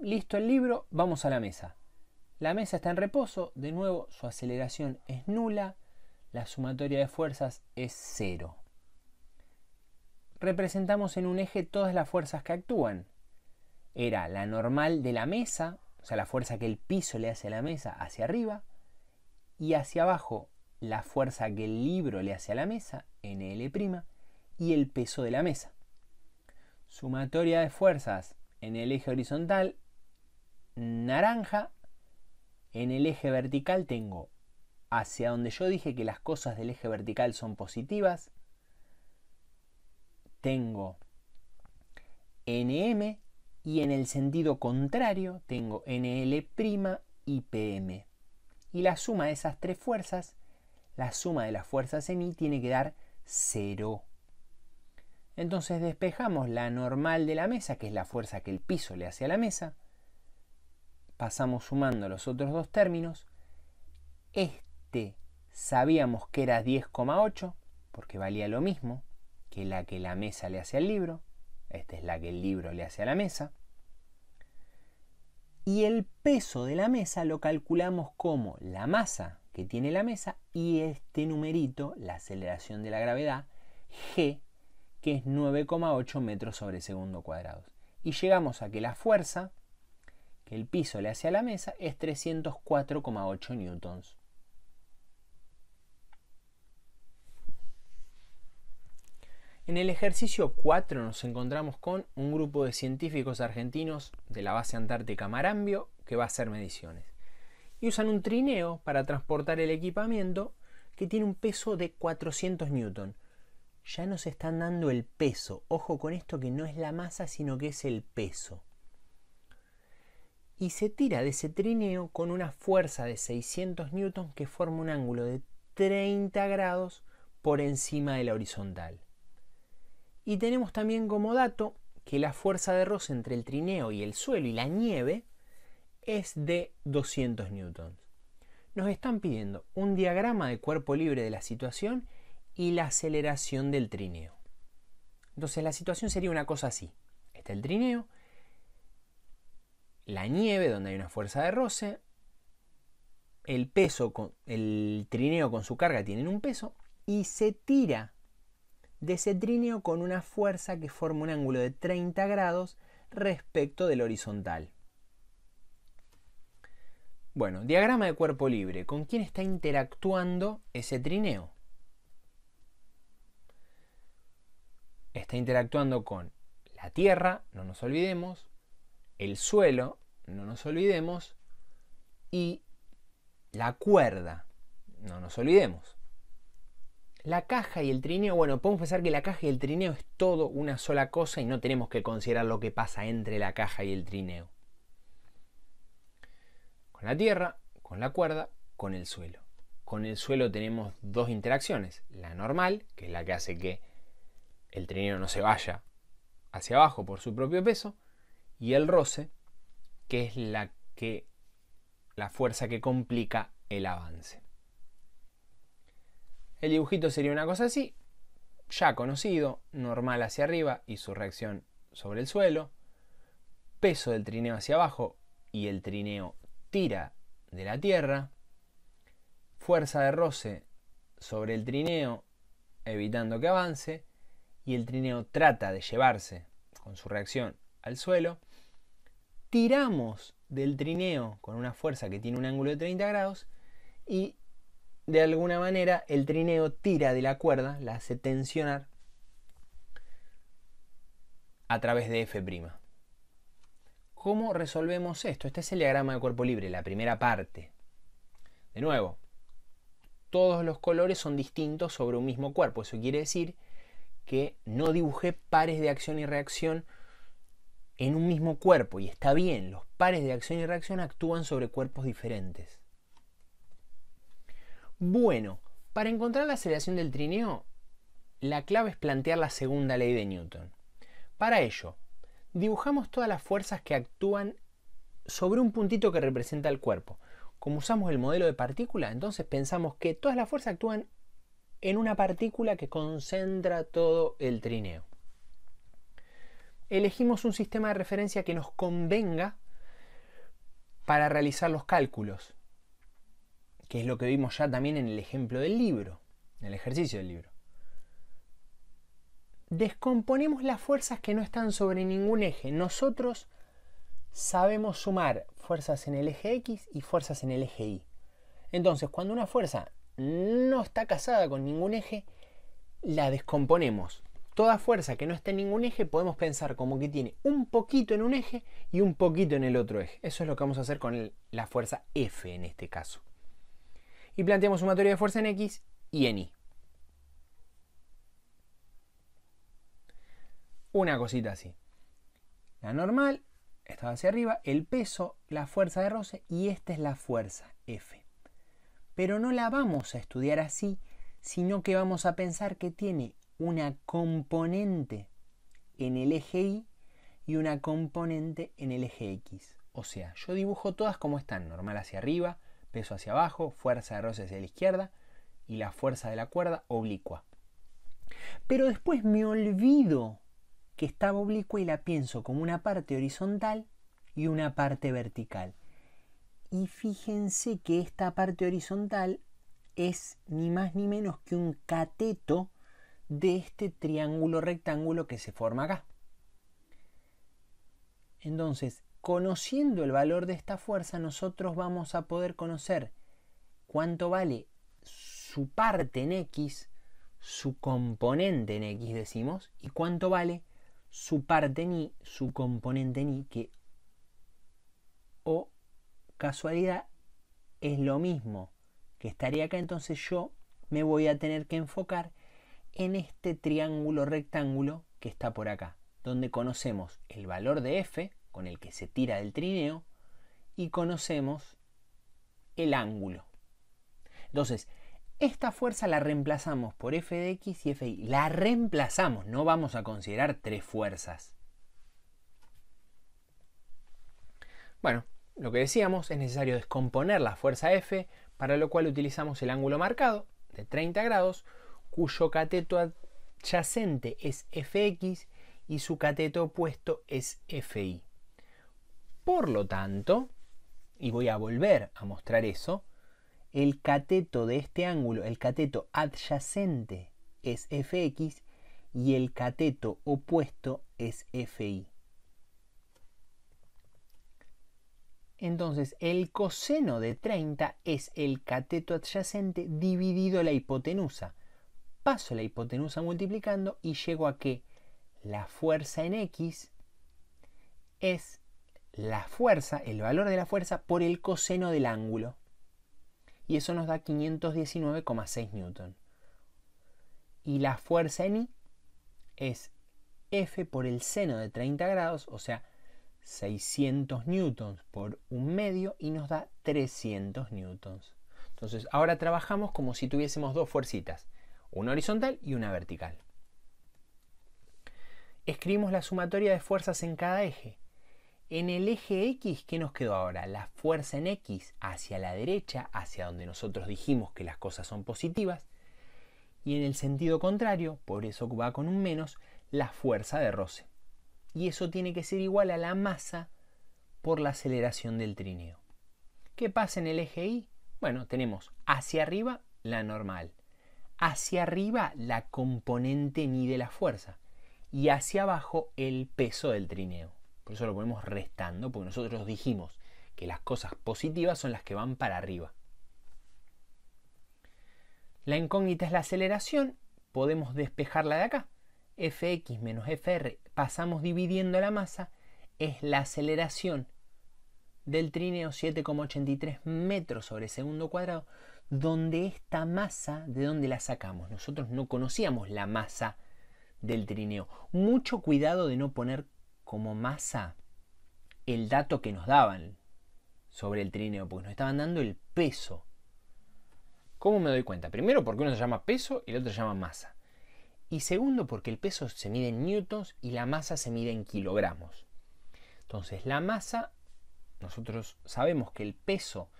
listo el libro, vamos a la mesa. La mesa está en reposo, de nuevo su aceleración es nula, la sumatoria de fuerzas es cero. Representamos en un eje todas las fuerzas que actúan. Era la normal de la mesa, o sea, la fuerza que el piso le hace a la mesa hacia arriba, y hacia abajo la fuerza que el libro le hace a la mesa, NL', y el peso de la mesa. Sumatoria de fuerzas en el eje horizontal, naranja, en el eje vertical tengo hacia donde yo dije que las cosas del eje vertical son positivas, tengo NM y en el sentido contrario tengo NL' y PM. Y la suma de esas tres fuerzas, la suma de las fuerzas en y tiene que dar 0. Entonces despejamos la normal de la mesa, que es la fuerza que el piso le hace a la mesa. Pasamos sumando los otros dos términos. Este sabíamos que era 10,8, porque valía lo mismo que la que la mesa le hace al libro. Esta es la que el libro le hace a la mesa y el peso de la mesa lo calculamos como la masa que tiene la mesa y este numerito, la aceleración de la gravedad, g, que es 9,8 metros sobre segundo cuadrados. Y llegamos a que la fuerza que el piso le hace a la mesa es 304,8 newtons En el ejercicio 4 nos encontramos con un grupo de científicos argentinos de la base antártica Marambio que va a hacer mediciones. Y usan un trineo para transportar el equipamiento que tiene un peso de 400 newton. Ya nos están dando el peso. Ojo con esto que no es la masa, sino que es el peso. Y se tira de ese trineo con una fuerza de 600 newton que forma un ángulo de 30 grados por encima de la horizontal. Y tenemos también como dato que la fuerza de roce entre el trineo y el suelo y la nieve es de 200 newtons. Nos están pidiendo un diagrama de cuerpo libre de la situación y la aceleración del trineo. Entonces la situación sería una cosa así. Está el trineo, la nieve donde hay una fuerza de roce, el peso, el trineo con su carga tienen un peso y se tira de ese trineo con una fuerza que forma un ángulo de 30 grados respecto del horizontal. Bueno, diagrama de cuerpo libre. ¿Con quién está interactuando ese trineo? Está interactuando con la Tierra, no nos olvidemos, el suelo, no nos olvidemos, y la cuerda, no nos olvidemos. La caja y el trineo, bueno, podemos pensar que la caja y el trineo es todo una sola cosa y no tenemos que considerar lo que pasa entre la caja y el trineo. Con la tierra, con la cuerda, con el suelo. Con el suelo tenemos dos interacciones, la normal, que es la que hace que el trineo no se vaya hacia abajo por su propio peso, y el roce, que es la que la fuerza que complica el avance. El dibujito sería una cosa así, ya conocido, normal hacia arriba y su reacción sobre el suelo, peso del trineo hacia abajo y el trineo tira de la tierra, fuerza de roce sobre el trineo evitando que avance y el trineo trata de llevarse con su reacción al suelo, tiramos del trineo con una fuerza que tiene un ángulo de 30 grados y de alguna manera el trineo tira de la cuerda, la hace tensionar a través de F'. ¿Cómo resolvemos esto? Este es el diagrama de cuerpo libre, la primera parte. De nuevo, todos los colores son distintos sobre un mismo cuerpo. Eso quiere decir que no dibujé pares de acción y reacción en un mismo cuerpo. Y está bien, los pares de acción y reacción actúan sobre cuerpos diferentes. Bueno, para encontrar la aceleración del trineo, la clave es plantear la segunda ley de Newton. Para ello, dibujamos todas las fuerzas que actúan sobre un puntito que representa el cuerpo. Como usamos el modelo de partícula, entonces pensamos que todas las fuerzas actúan en una partícula que concentra todo el trineo. Elegimos un sistema de referencia que nos convenga para realizar los cálculos que es lo que vimos ya también en el ejemplo del libro, en el ejercicio del libro. Descomponemos las fuerzas que no están sobre ningún eje. Nosotros sabemos sumar fuerzas en el eje X y fuerzas en el eje Y. Entonces, cuando una fuerza no está casada con ningún eje, la descomponemos. Toda fuerza que no esté en ningún eje podemos pensar como que tiene un poquito en un eje y un poquito en el otro eje. Eso es lo que vamos a hacer con la fuerza F en este caso y planteamos sumatoria de fuerza en X y en Y. Una cosita así. La normal está hacia arriba, el peso, la fuerza de roce y esta es la fuerza F. Pero no la vamos a estudiar así, sino que vamos a pensar que tiene una componente en el eje Y y una componente en el eje X. O sea, yo dibujo todas como están, normal hacia arriba, peso hacia abajo, fuerza de roce hacia la izquierda y la fuerza de la cuerda oblicua. Pero después me olvido que estaba oblicua y la pienso como una parte horizontal y una parte vertical. Y fíjense que esta parte horizontal es ni más ni menos que un cateto de este triángulo rectángulo que se forma acá. Entonces, Conociendo el valor de esta fuerza, nosotros vamos a poder conocer cuánto vale su parte en X, su componente en X decimos, y cuánto vale su parte en Y, su componente en Y, que, o casualidad, es lo mismo que estaría acá, entonces yo me voy a tener que enfocar en este triángulo rectángulo que está por acá, donde conocemos el valor de f, con el que se tira del trineo y conocemos el ángulo. Entonces, esta fuerza la reemplazamos por F de X y F Y. La reemplazamos, no vamos a considerar tres fuerzas. Bueno, lo que decíamos, es necesario descomponer la fuerza F, para lo cual utilizamos el ángulo marcado de 30 grados, cuyo cateto adyacente es Fx y su cateto opuesto es Fi. Por lo tanto, y voy a volver a mostrar eso, el cateto de este ángulo, el cateto adyacente es fx y el cateto opuesto es fi. Entonces, el coseno de 30 es el cateto adyacente dividido la hipotenusa. Paso la hipotenusa multiplicando y llego a que la fuerza en X es la fuerza, el valor de la fuerza, por el coseno del ángulo. Y eso nos da 519,6 newton. Y la fuerza en I es F por el seno de 30 grados, o sea, 600 newtons por un medio y nos da 300 newtons. Entonces, ahora trabajamos como si tuviésemos dos fuercitas, una horizontal y una vertical. Escribimos la sumatoria de fuerzas en cada eje. En el eje X, ¿qué nos quedó ahora? La fuerza en X hacia la derecha, hacia donde nosotros dijimos que las cosas son positivas. Y en el sentido contrario, por eso va con un menos, la fuerza de roce. Y eso tiene que ser igual a la masa por la aceleración del trineo. ¿Qué pasa en el eje Y? Bueno, tenemos hacia arriba la normal, hacia arriba la componente ni de la fuerza y hacia abajo el peso del trineo. Por eso lo ponemos restando, porque nosotros dijimos que las cosas positivas son las que van para arriba. La incógnita es la aceleración, podemos despejarla de acá. fx menos fr, pasamos dividiendo la masa, es la aceleración del trineo 7,83 metros sobre segundo cuadrado, donde esta masa, ¿de dónde la sacamos? Nosotros no conocíamos la masa del trineo. Mucho cuidado de no poner como masa el dato que nos daban sobre el trineo, porque nos estaban dando el peso. ¿Cómo me doy cuenta? Primero porque uno se llama peso y el otro se llama masa. Y segundo porque el peso se mide en newtons y la masa se mide en kilogramos. Entonces la masa, nosotros sabemos que el peso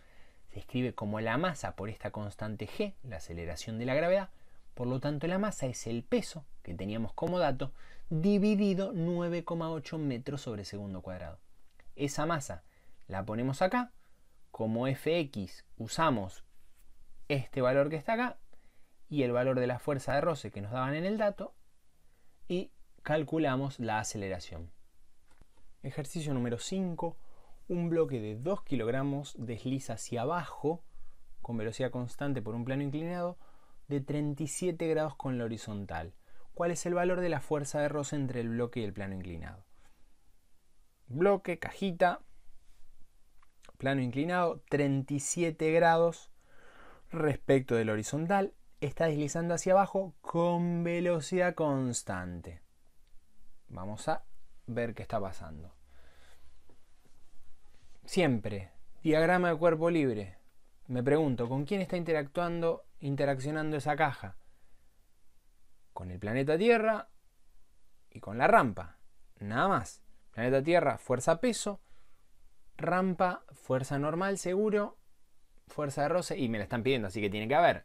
se escribe como la masa por esta constante g, la aceleración de la gravedad. Por lo tanto la masa es el peso que teníamos como dato dividido 9,8 metros sobre segundo cuadrado. Esa masa la ponemos acá, como fx usamos este valor que está acá y el valor de la fuerza de roce que nos daban en el dato y calculamos la aceleración. Ejercicio número 5. Un bloque de 2 kilogramos desliza hacia abajo con velocidad constante por un plano inclinado de 37 grados con la horizontal cuál es el valor de la fuerza de roce entre el bloque y el plano inclinado. Bloque, cajita, plano inclinado, 37 grados respecto del horizontal, está deslizando hacia abajo con velocidad constante. Vamos a ver qué está pasando. Siempre, diagrama de cuerpo libre. Me pregunto, ¿con quién está interactuando, interaccionando esa caja? con el planeta Tierra y con la rampa. Nada más. Planeta Tierra, fuerza peso. Rampa, fuerza normal, seguro. Fuerza de roce. Y me la están pidiendo, así que tiene que haber.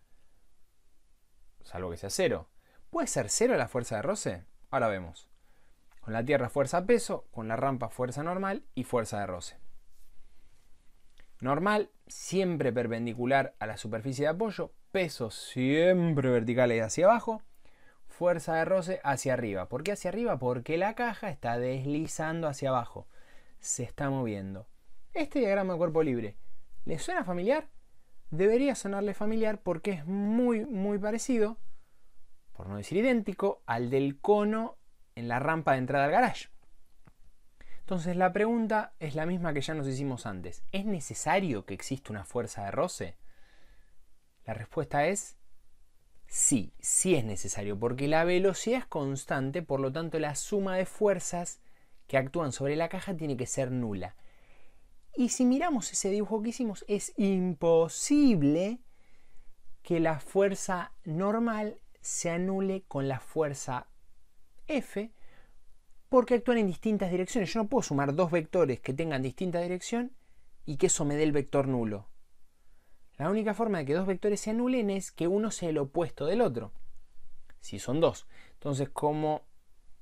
Salvo que sea cero. ¿Puede ser cero la fuerza de roce? Ahora vemos. Con la Tierra, fuerza peso. Con la rampa, fuerza normal. Y fuerza de roce. Normal, siempre perpendicular a la superficie de apoyo. Peso siempre vertical y hacia abajo fuerza de roce hacia arriba. ¿Por qué hacia arriba? Porque la caja está deslizando hacia abajo. Se está moviendo. Este diagrama de cuerpo libre, ¿le suena familiar? Debería sonarle familiar porque es muy, muy parecido, por no decir idéntico, al del cono en la rampa de entrada al garage. Entonces la pregunta es la misma que ya nos hicimos antes. ¿Es necesario que exista una fuerza de roce? La respuesta es Sí, sí es necesario, porque la velocidad es constante, por lo tanto la suma de fuerzas que actúan sobre la caja tiene que ser nula. Y si miramos ese dibujo que hicimos, es imposible que la fuerza normal se anule con la fuerza F, porque actúan en distintas direcciones. Yo no puedo sumar dos vectores que tengan distinta dirección y que eso me dé el vector nulo. La única forma de que dos vectores se anulen es que uno sea el opuesto del otro. Si son dos. Entonces, como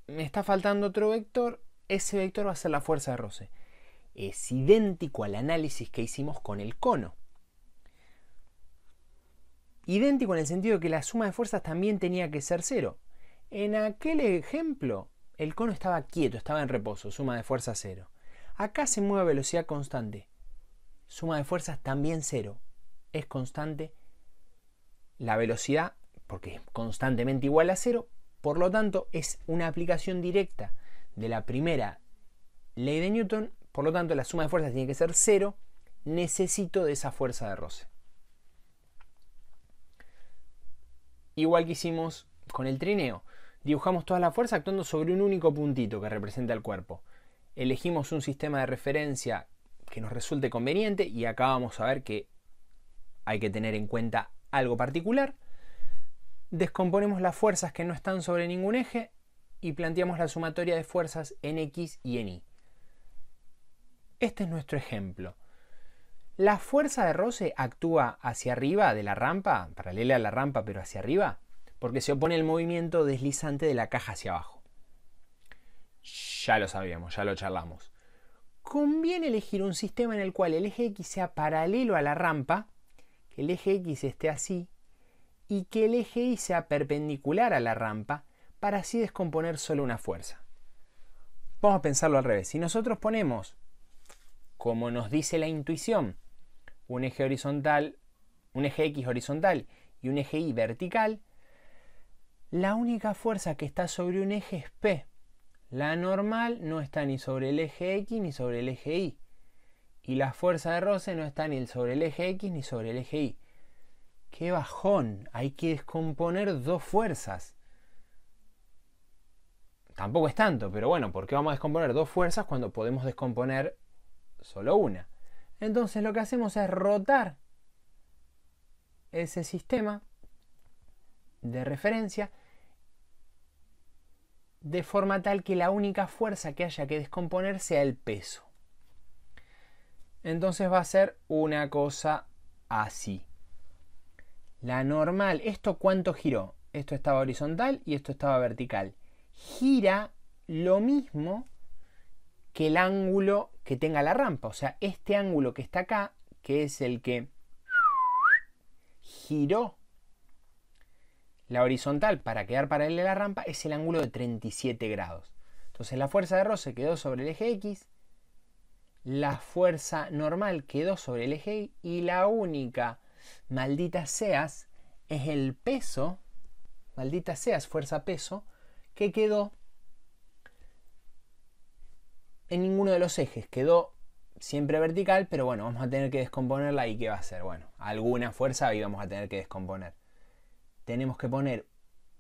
me está faltando otro vector, ese vector va a ser la fuerza de roce. Es idéntico al análisis que hicimos con el cono. Idéntico en el sentido de que la suma de fuerzas también tenía que ser cero. En aquel ejemplo, el cono estaba quieto, estaba en reposo, suma de fuerzas cero. Acá se mueve a velocidad constante, suma de fuerzas también cero es constante, la velocidad, porque es constantemente igual a cero, por lo tanto es una aplicación directa de la primera ley de Newton, por lo tanto la suma de fuerzas tiene que ser cero, necesito de esa fuerza de roce. Igual que hicimos con el trineo, dibujamos toda la fuerza actuando sobre un único puntito que representa el cuerpo. Elegimos un sistema de referencia que nos resulte conveniente y acá vamos a ver que hay que tener en cuenta algo particular. Descomponemos las fuerzas que no están sobre ningún eje y planteamos la sumatoria de fuerzas en X y en Y. Este es nuestro ejemplo. La fuerza de roce actúa hacia arriba de la rampa, paralela a la rampa pero hacia arriba, porque se opone al movimiento deslizante de la caja hacia abajo. Ya lo sabíamos, ya lo charlamos. Conviene elegir un sistema en el cual el eje X sea paralelo a la rampa que el eje X esté así y que el eje Y sea perpendicular a la rampa para así descomponer solo una fuerza. Vamos a pensarlo al revés. Si nosotros ponemos, como nos dice la intuición, un eje horizontal, un eje X horizontal y un eje Y vertical, la única fuerza que está sobre un eje es P. La normal no está ni sobre el eje X ni sobre el eje Y y la fuerza de roce no está ni sobre el eje X ni sobre el eje Y. ¡Qué bajón! Hay que descomponer dos fuerzas. Tampoco es tanto, pero bueno, ¿por qué vamos a descomponer dos fuerzas cuando podemos descomponer solo una? Entonces lo que hacemos es rotar ese sistema de referencia de forma tal que la única fuerza que haya que descomponer sea el peso. Entonces va a ser una cosa así. La normal, ¿esto cuánto giró? Esto estaba horizontal y esto estaba vertical. Gira lo mismo que el ángulo que tenga la rampa. O sea, este ángulo que está acá, que es el que giró la horizontal para quedar paralela a la rampa, es el ángulo de 37 grados. Entonces la fuerza de roce quedó sobre el eje X la fuerza normal quedó sobre el eje Y y la única, maldita seas, es el peso, maldita seas, fuerza-peso, que quedó en ninguno de los ejes. Quedó siempre vertical, pero bueno, vamos a tener que descomponerla y ¿qué va a hacer? Bueno, alguna fuerza ahí vamos a tener que descomponer. Tenemos que poner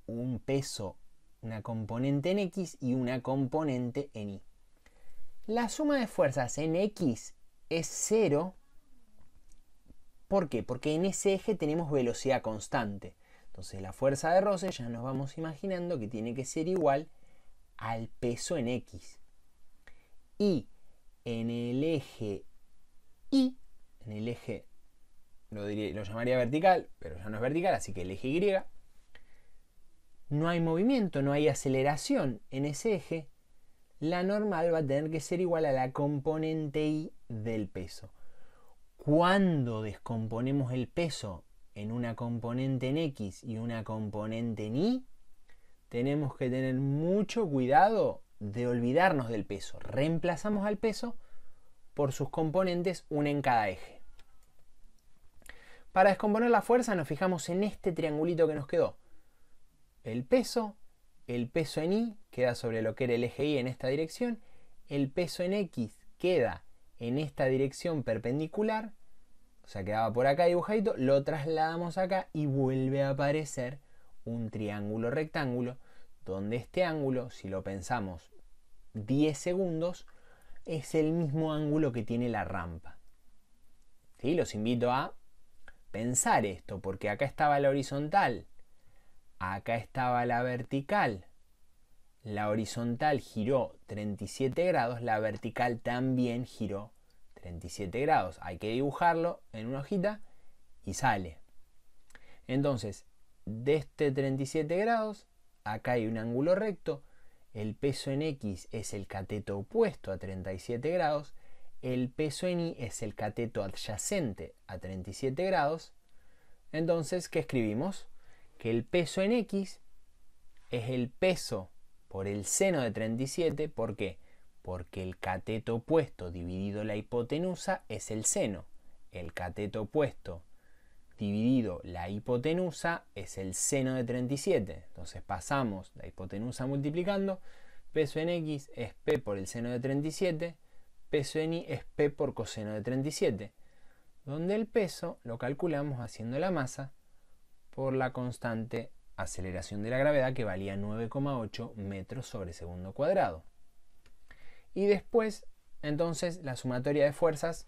un peso, una componente en X y una componente en Y. La suma de fuerzas en X es 0. ¿Por qué? Porque en ese eje tenemos velocidad constante. Entonces la fuerza de roce ya nos vamos imaginando que tiene que ser igual al peso en X. Y en el eje Y, en el eje, lo, lo llamaría vertical, pero ya no es vertical, así que el eje Y, no hay movimiento, no hay aceleración en ese eje, la normal va a tener que ser igual a la componente I del peso. Cuando descomponemos el peso en una componente en X y una componente en Y, tenemos que tener mucho cuidado de olvidarnos del peso. Reemplazamos al peso por sus componentes, una en cada eje. Para descomponer la fuerza nos fijamos en este triangulito que nos quedó. El peso, el peso en Y queda sobre lo que era el eje Y en esta dirección, el peso en X queda en esta dirección perpendicular, o sea, quedaba por acá dibujadito, lo trasladamos acá y vuelve a aparecer un triángulo rectángulo, donde este ángulo, si lo pensamos 10 segundos, es el mismo ángulo que tiene la rampa. ¿Sí? Los invito a pensar esto, porque acá estaba la horizontal, Acá estaba la vertical. La horizontal giró 37 grados, la vertical también giró 37 grados. Hay que dibujarlo en una hojita y sale. Entonces, de este 37 grados, acá hay un ángulo recto, el peso en X es el cateto opuesto a 37 grados, el peso en Y es el cateto adyacente a 37 grados. Entonces, ¿qué escribimos? que el peso en X es el peso por el seno de 37. ¿Por qué? Porque el cateto opuesto dividido la hipotenusa es el seno. El cateto opuesto dividido la hipotenusa es el seno de 37. Entonces pasamos la hipotenusa multiplicando. Peso en X es P por el seno de 37. Peso en Y es P por coseno de 37. Donde el peso lo calculamos haciendo la masa por la constante aceleración de la gravedad que valía 9,8 metros sobre segundo cuadrado. Y después, entonces, la sumatoria de fuerzas,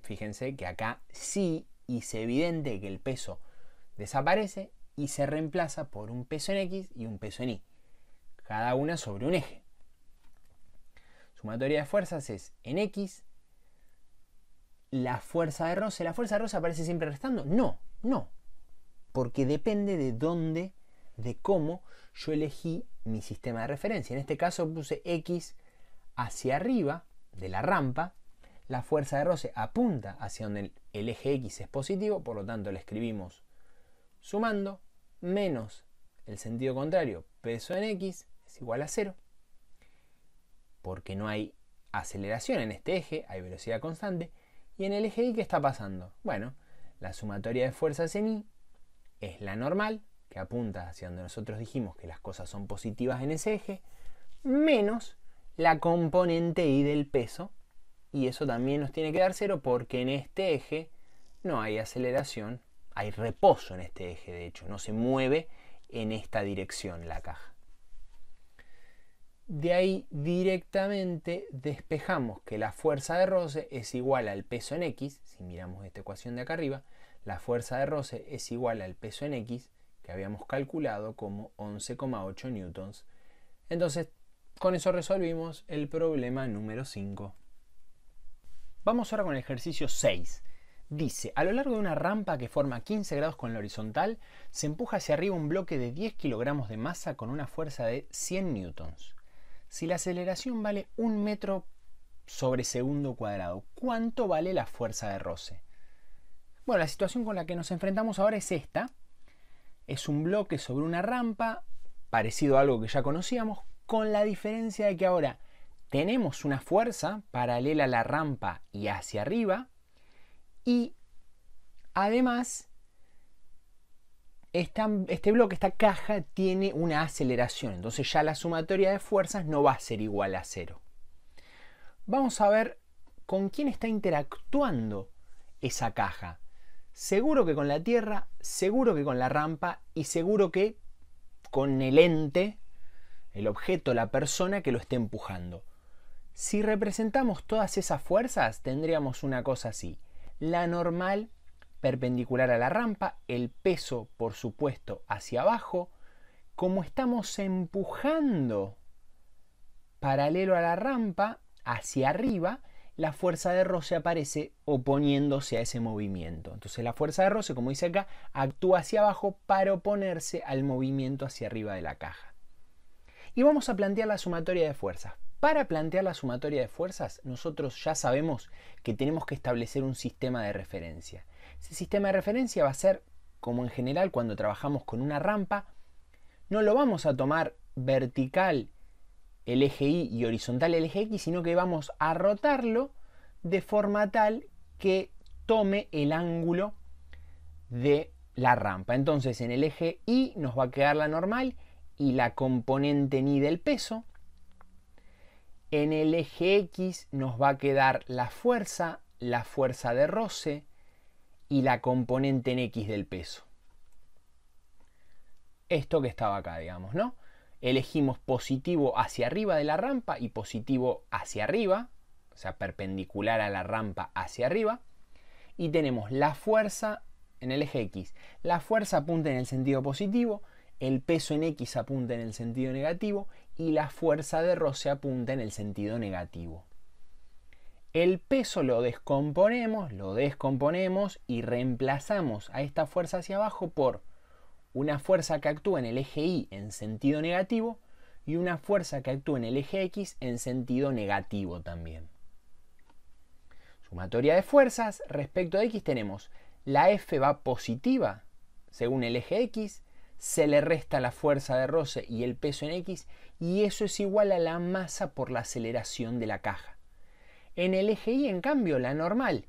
fíjense que acá sí es evidente que el peso desaparece y se reemplaza por un peso en X y un peso en Y, cada una sobre un eje. Sumatoria de fuerzas es en X la fuerza de roce. ¿La fuerza de roce aparece siempre restando? No, no, porque depende de dónde, de cómo yo elegí mi sistema de referencia. En este caso puse X hacia arriba de la rampa, la fuerza de roce apunta hacia donde el eje X es positivo, por lo tanto le escribimos sumando, menos el sentido contrario, peso en X es igual a cero, porque no hay aceleración en este eje, hay velocidad constante, y en el eje Y, ¿qué está pasando? Bueno, la sumatoria de fuerzas en Y es la normal, que apunta hacia donde nosotros dijimos que las cosas son positivas en ese eje, menos la componente y del peso, y eso también nos tiene que dar cero porque en este eje no hay aceleración, hay reposo en este eje, de hecho, no se mueve en esta dirección la caja. De ahí directamente despejamos que la fuerza de roce es igual al peso en X, si miramos esta ecuación de acá arriba, la fuerza de roce es igual al peso en X que habíamos calculado como 11,8 newtons. Entonces, con eso resolvimos el problema número 5. Vamos ahora con el ejercicio 6. Dice, a lo largo de una rampa que forma 15 grados con la horizontal, se empuja hacia arriba un bloque de 10 kilogramos de masa con una fuerza de 100 newtons. Si la aceleración vale 1 metro sobre segundo cuadrado, ¿cuánto vale la fuerza de roce? Bueno, la situación con la que nos enfrentamos ahora es esta. Es un bloque sobre una rampa, parecido a algo que ya conocíamos, con la diferencia de que ahora tenemos una fuerza paralela a la rampa y hacia arriba, y además este bloque, esta caja, tiene una aceleración, entonces ya la sumatoria de fuerzas no va a ser igual a cero. Vamos a ver con quién está interactuando esa caja seguro que con la tierra, seguro que con la rampa y seguro que con el ente, el objeto, la persona que lo esté empujando. Si representamos todas esas fuerzas, tendríamos una cosa así. La normal perpendicular a la rampa, el peso, por supuesto, hacia abajo, como estamos empujando paralelo a la rampa, hacia arriba, la fuerza de roce aparece oponiéndose a ese movimiento. Entonces la fuerza de roce, como dice acá, actúa hacia abajo para oponerse al movimiento hacia arriba de la caja. Y vamos a plantear la sumatoria de fuerzas. Para plantear la sumatoria de fuerzas, nosotros ya sabemos que tenemos que establecer un sistema de referencia. Ese sistema de referencia va a ser, como en general cuando trabajamos con una rampa, no lo vamos a tomar vertical el eje Y y horizontal el eje X, sino que vamos a rotarlo de forma tal que tome el ángulo de la rampa. Entonces en el eje Y nos va a quedar la normal y la componente en Y del peso. En el eje X nos va a quedar la fuerza, la fuerza de roce y la componente en X del peso. Esto que estaba acá, digamos, ¿no? elegimos positivo hacia arriba de la rampa y positivo hacia arriba, o sea, perpendicular a la rampa hacia arriba. Y tenemos la fuerza en el eje X. La fuerza apunta en el sentido positivo, el peso en X apunta en el sentido negativo y la fuerza de roce apunta en el sentido negativo. El peso lo descomponemos, lo descomponemos y reemplazamos a esta fuerza hacia abajo por una fuerza que actúa en el eje Y en sentido negativo y una fuerza que actúa en el eje X en sentido negativo también. Sumatoria de fuerzas respecto a X tenemos la F va positiva según el eje X, se le resta la fuerza de roce y el peso en X y eso es igual a la masa por la aceleración de la caja. En el eje Y, en cambio, la normal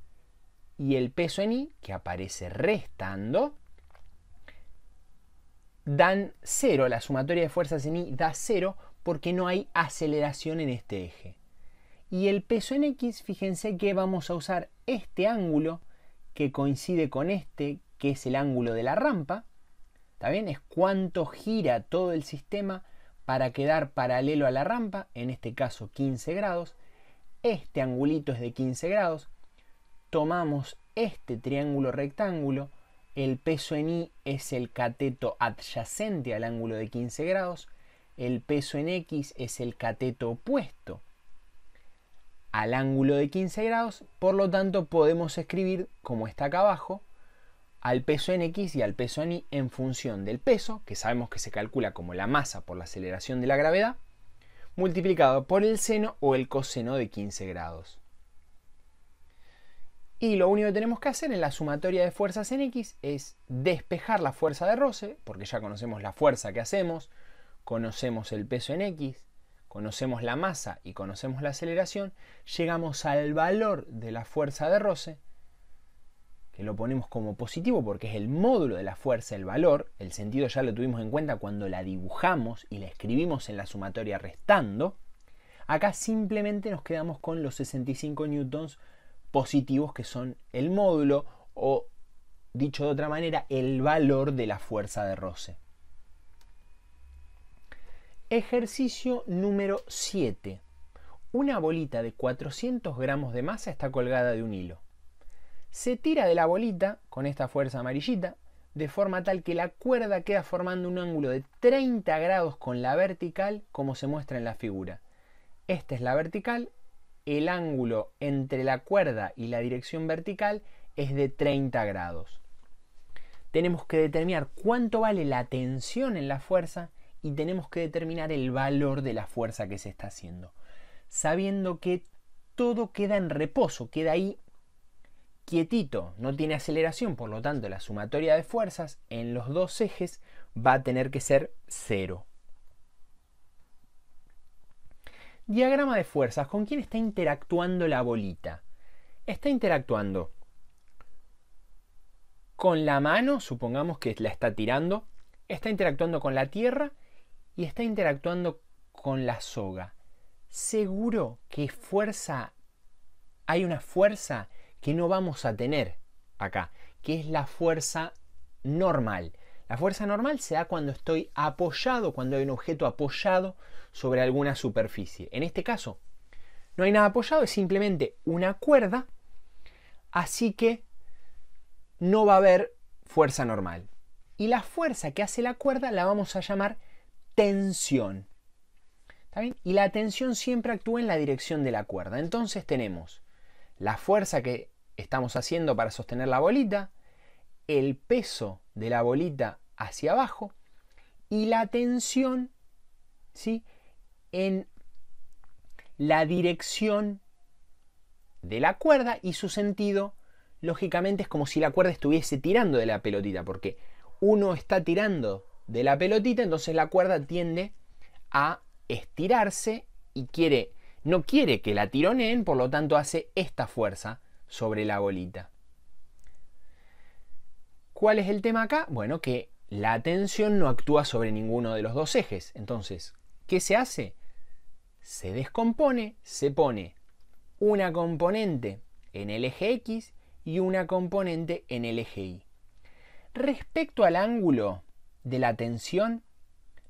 y el peso en Y, que aparece restando, dan 0, la sumatoria de fuerzas en y da 0 porque no hay aceleración en este eje. Y el peso en X, fíjense que vamos a usar este ángulo que coincide con este, que es el ángulo de la rampa. ¿Está bien? Es cuánto gira todo el sistema para quedar paralelo a la rampa, en este caso 15 grados. Este angulito es de 15 grados. Tomamos este triángulo rectángulo, el peso en Y es el cateto adyacente al ángulo de 15 grados, el peso en X es el cateto opuesto al ángulo de 15 grados, por lo tanto podemos escribir, como está acá abajo, al peso en X y al peso en Y en función del peso, que sabemos que se calcula como la masa por la aceleración de la gravedad, multiplicado por el seno o el coseno de 15 grados. Y lo único que tenemos que hacer en la sumatoria de fuerzas en X es despejar la fuerza de roce, porque ya conocemos la fuerza que hacemos, conocemos el peso en X, conocemos la masa y conocemos la aceleración, llegamos al valor de la fuerza de roce, que lo ponemos como positivo porque es el módulo de la fuerza, el valor, el sentido ya lo tuvimos en cuenta cuando la dibujamos y la escribimos en la sumatoria restando, acá simplemente nos quedamos con los 65 newtons positivos que son el módulo o, dicho de otra manera, el valor de la fuerza de roce. Ejercicio número 7. Una bolita de 400 gramos de masa está colgada de un hilo. Se tira de la bolita con esta fuerza amarillita de forma tal que la cuerda queda formando un ángulo de 30 grados con la vertical como se muestra en la figura. Esta es la vertical el ángulo entre la cuerda y la dirección vertical es de 30 grados. Tenemos que determinar cuánto vale la tensión en la fuerza y tenemos que determinar el valor de la fuerza que se está haciendo, sabiendo que todo queda en reposo, queda ahí quietito, no tiene aceleración, por lo tanto la sumatoria de fuerzas en los dos ejes va a tener que ser cero. Diagrama de fuerzas. ¿Con quién está interactuando la bolita? Está interactuando con la mano, supongamos que la está tirando, está interactuando con la tierra y está interactuando con la soga. Seguro que fuerza, hay una fuerza que no vamos a tener acá, que es la fuerza normal. La fuerza normal se da cuando estoy apoyado, cuando hay un objeto apoyado sobre alguna superficie. En este caso, no hay nada apoyado, es simplemente una cuerda, así que no va a haber fuerza normal. Y la fuerza que hace la cuerda la vamos a llamar tensión. Y la tensión siempre actúa en la dirección de la cuerda. Entonces tenemos la fuerza que estamos haciendo para sostener la bolita, el peso de la bolita hacia abajo y la tensión, ¿sí? en la dirección de la cuerda y su sentido, lógicamente, es como si la cuerda estuviese tirando de la pelotita, porque uno está tirando de la pelotita, entonces la cuerda tiende a estirarse y quiere, no quiere que la tironeen, por lo tanto hace esta fuerza sobre la bolita. ¿Cuál es el tema acá? Bueno, que la tensión no actúa sobre ninguno de los dos ejes. Entonces, ¿qué se hace? se descompone, se pone una componente en el eje X y una componente en el eje Y. Respecto al ángulo de la tensión,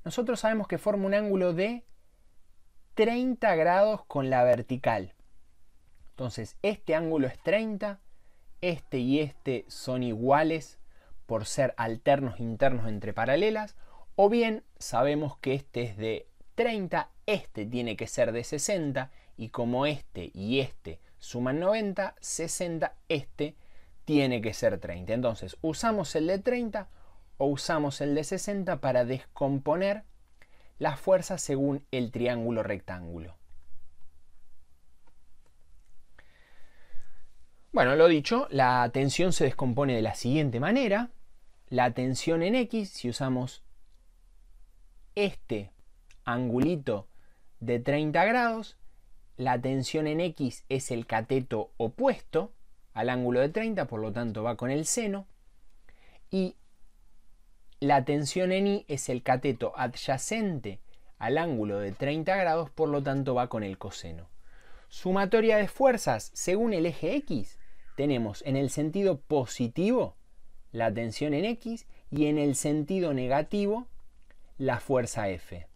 nosotros sabemos que forma un ángulo de 30 grados con la vertical. Entonces, este ángulo es 30, este y este son iguales por ser alternos internos entre paralelas, o bien sabemos que este es de 30 este tiene que ser de 60 y como este y este suman 90, 60, este tiene que ser 30. Entonces, usamos el de 30 o usamos el de 60 para descomponer las fuerzas según el triángulo rectángulo. Bueno, lo dicho, la tensión se descompone de la siguiente manera. La tensión en X, si usamos este angulito de 30 grados, la tensión en X es el cateto opuesto al ángulo de 30, por lo tanto va con el seno, y la tensión en Y es el cateto adyacente al ángulo de 30 grados, por lo tanto va con el coseno. Sumatoria de fuerzas según el eje X. Tenemos en el sentido positivo la tensión en X y en el sentido negativo la fuerza F.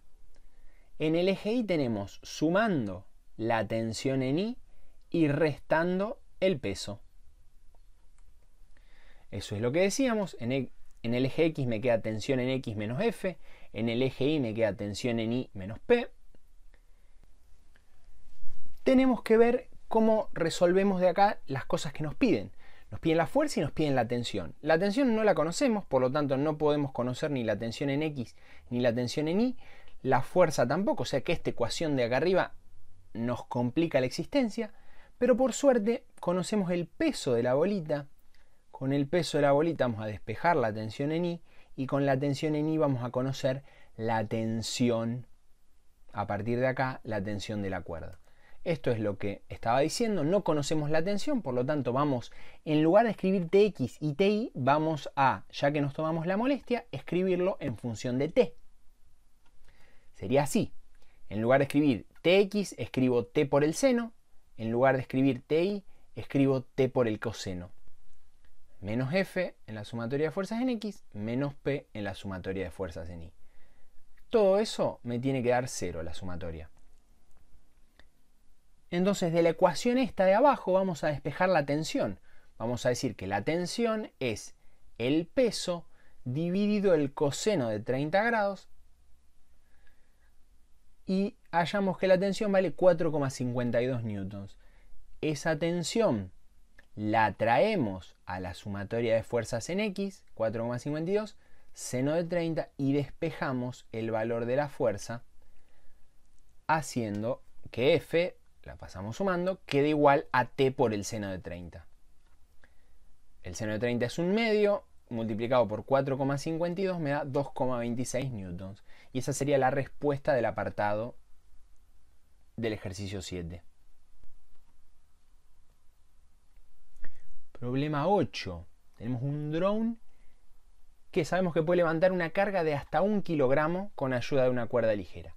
En el eje Y tenemos sumando la tensión en Y y restando el peso. Eso es lo que decíamos. En el, eje X me queda tensión en X menos F. En el eje Y me queda tensión en Y menos P. Tenemos que ver cómo resolvemos de acá las cosas que nos piden. Nos piden la fuerza y nos piden la tensión. La tensión no la conocemos, por lo tanto no podemos conocer ni la tensión en X ni la tensión en Y la fuerza tampoco, o sea que esta ecuación de acá arriba nos complica la existencia, pero por suerte conocemos el peso de la bolita, con el peso de la bolita vamos a despejar la tensión en I y con la tensión en I vamos a conocer la tensión, a partir de acá, la tensión de la cuerda. Esto es lo que estaba diciendo, no conocemos la tensión, por lo tanto vamos, en lugar de escribir Tx y Ti, vamos a, ya que nos tomamos la molestia, escribirlo en función de T. Sería así. En lugar de escribir tx, escribo t por el seno. En lugar de escribir ti, escribo t por el coseno. Menos f en la sumatoria de fuerzas en x, menos p en la sumatoria de fuerzas en y. Todo eso me tiene que dar cero la sumatoria. Entonces, de la ecuación esta de abajo vamos a despejar la tensión. Vamos a decir que la tensión es el peso dividido el coseno de 30 grados y hallamos que la tensión vale 4,52 newtons. Esa tensión la traemos a la sumatoria de fuerzas en X, 4,52, seno de 30 y despejamos el valor de la fuerza haciendo que F, la pasamos sumando, quede igual a T por el seno de 30. El seno de 30 es un medio, multiplicado por 4,52 me da 2,26 newtons. Y esa sería la respuesta del apartado del ejercicio 7. Problema 8. Tenemos un drone que sabemos que puede levantar una carga de hasta un kilogramo con ayuda de una cuerda ligera.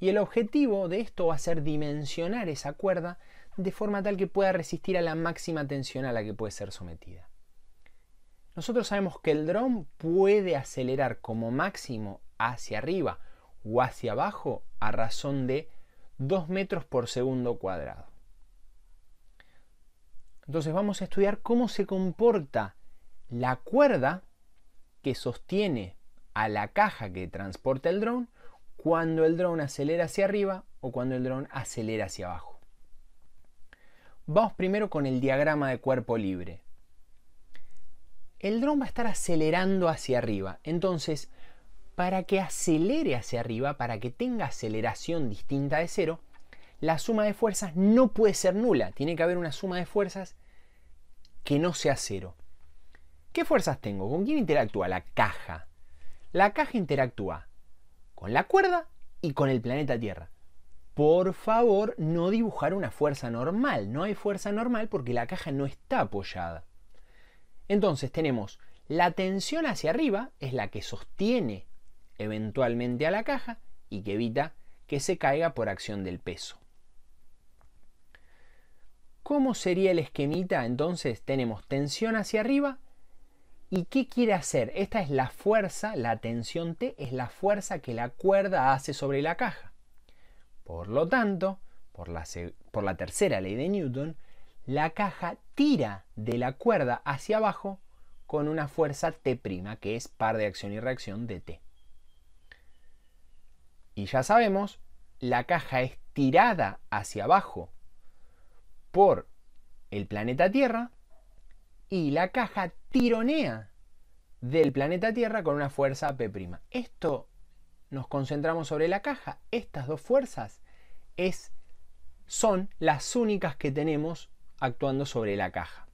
Y el objetivo de esto va a ser dimensionar esa cuerda de forma tal que pueda resistir a la máxima tensión a la que puede ser sometida. Nosotros sabemos que el drone puede acelerar como máximo hacia arriba o hacia abajo a razón de 2 metros por segundo cuadrado. Entonces vamos a estudiar cómo se comporta la cuerda que sostiene a la caja que transporta el drone cuando el drone acelera hacia arriba o cuando el drone acelera hacia abajo. Vamos primero con el diagrama de cuerpo libre. El drone va a estar acelerando hacia arriba, entonces para que acelere hacia arriba, para que tenga aceleración distinta de cero, la suma de fuerzas no puede ser nula. Tiene que haber una suma de fuerzas que no sea cero. ¿Qué fuerzas tengo? ¿Con quién interactúa? La caja. La caja interactúa con la cuerda y con el planeta Tierra. Por favor, no dibujar una fuerza normal. No hay fuerza normal porque la caja no está apoyada. Entonces tenemos la tensión hacia arriba es la que sostiene eventualmente a la caja y que evita que se caiga por acción del peso. ¿Cómo sería el esquemita? Entonces tenemos tensión hacia arriba. ¿Y qué quiere hacer? Esta es la fuerza, la tensión T es la fuerza que la cuerda hace sobre la caja. Por lo tanto, por la, por la tercera ley de Newton, la caja tira de la cuerda hacia abajo con una fuerza T', que es par de acción y reacción de T. Y ya sabemos, la caja es tirada hacia abajo por el planeta Tierra y la caja tironea del planeta Tierra con una fuerza P'. Esto nos concentramos sobre la caja. Estas dos fuerzas es, son las únicas que tenemos actuando sobre la caja.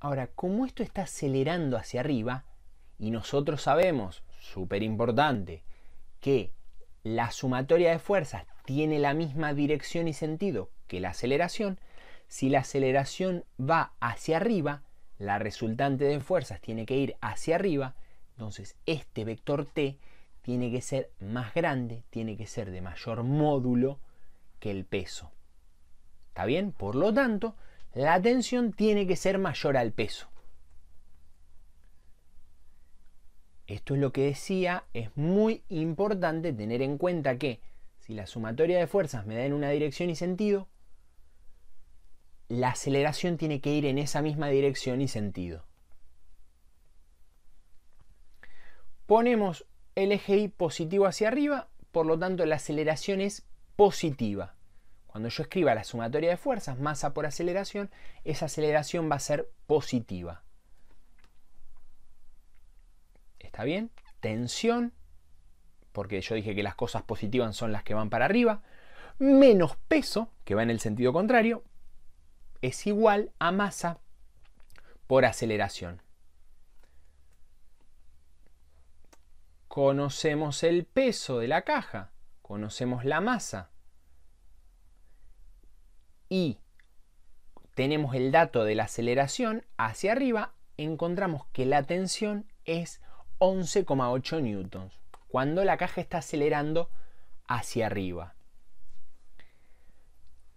Ahora, como esto está acelerando hacia arriba, y nosotros sabemos, súper importante, que la sumatoria de fuerzas tiene la misma dirección y sentido que la aceleración, si la aceleración va hacia arriba, la resultante de fuerzas tiene que ir hacia arriba, entonces este vector t tiene que ser más grande, tiene que ser de mayor módulo que el peso. ¿Está bien? Por lo tanto, la tensión tiene que ser mayor al peso. Esto es lo que decía, es muy importante tener en cuenta que si la sumatoria de fuerzas me da en una dirección y sentido, la aceleración tiene que ir en esa misma dirección y sentido. Ponemos el eje Y positivo hacia arriba, por lo tanto la aceleración es positiva. Cuando yo escriba la sumatoria de fuerzas, masa por aceleración, esa aceleración va a ser positiva. ¿Está bien? Tensión, porque yo dije que las cosas positivas son las que van para arriba. Menos peso, que va en el sentido contrario, es igual a masa por aceleración. Conocemos el peso de la caja, conocemos la masa y tenemos el dato de la aceleración hacia arriba, encontramos que la tensión es 11,8 newtons cuando la caja está acelerando hacia arriba.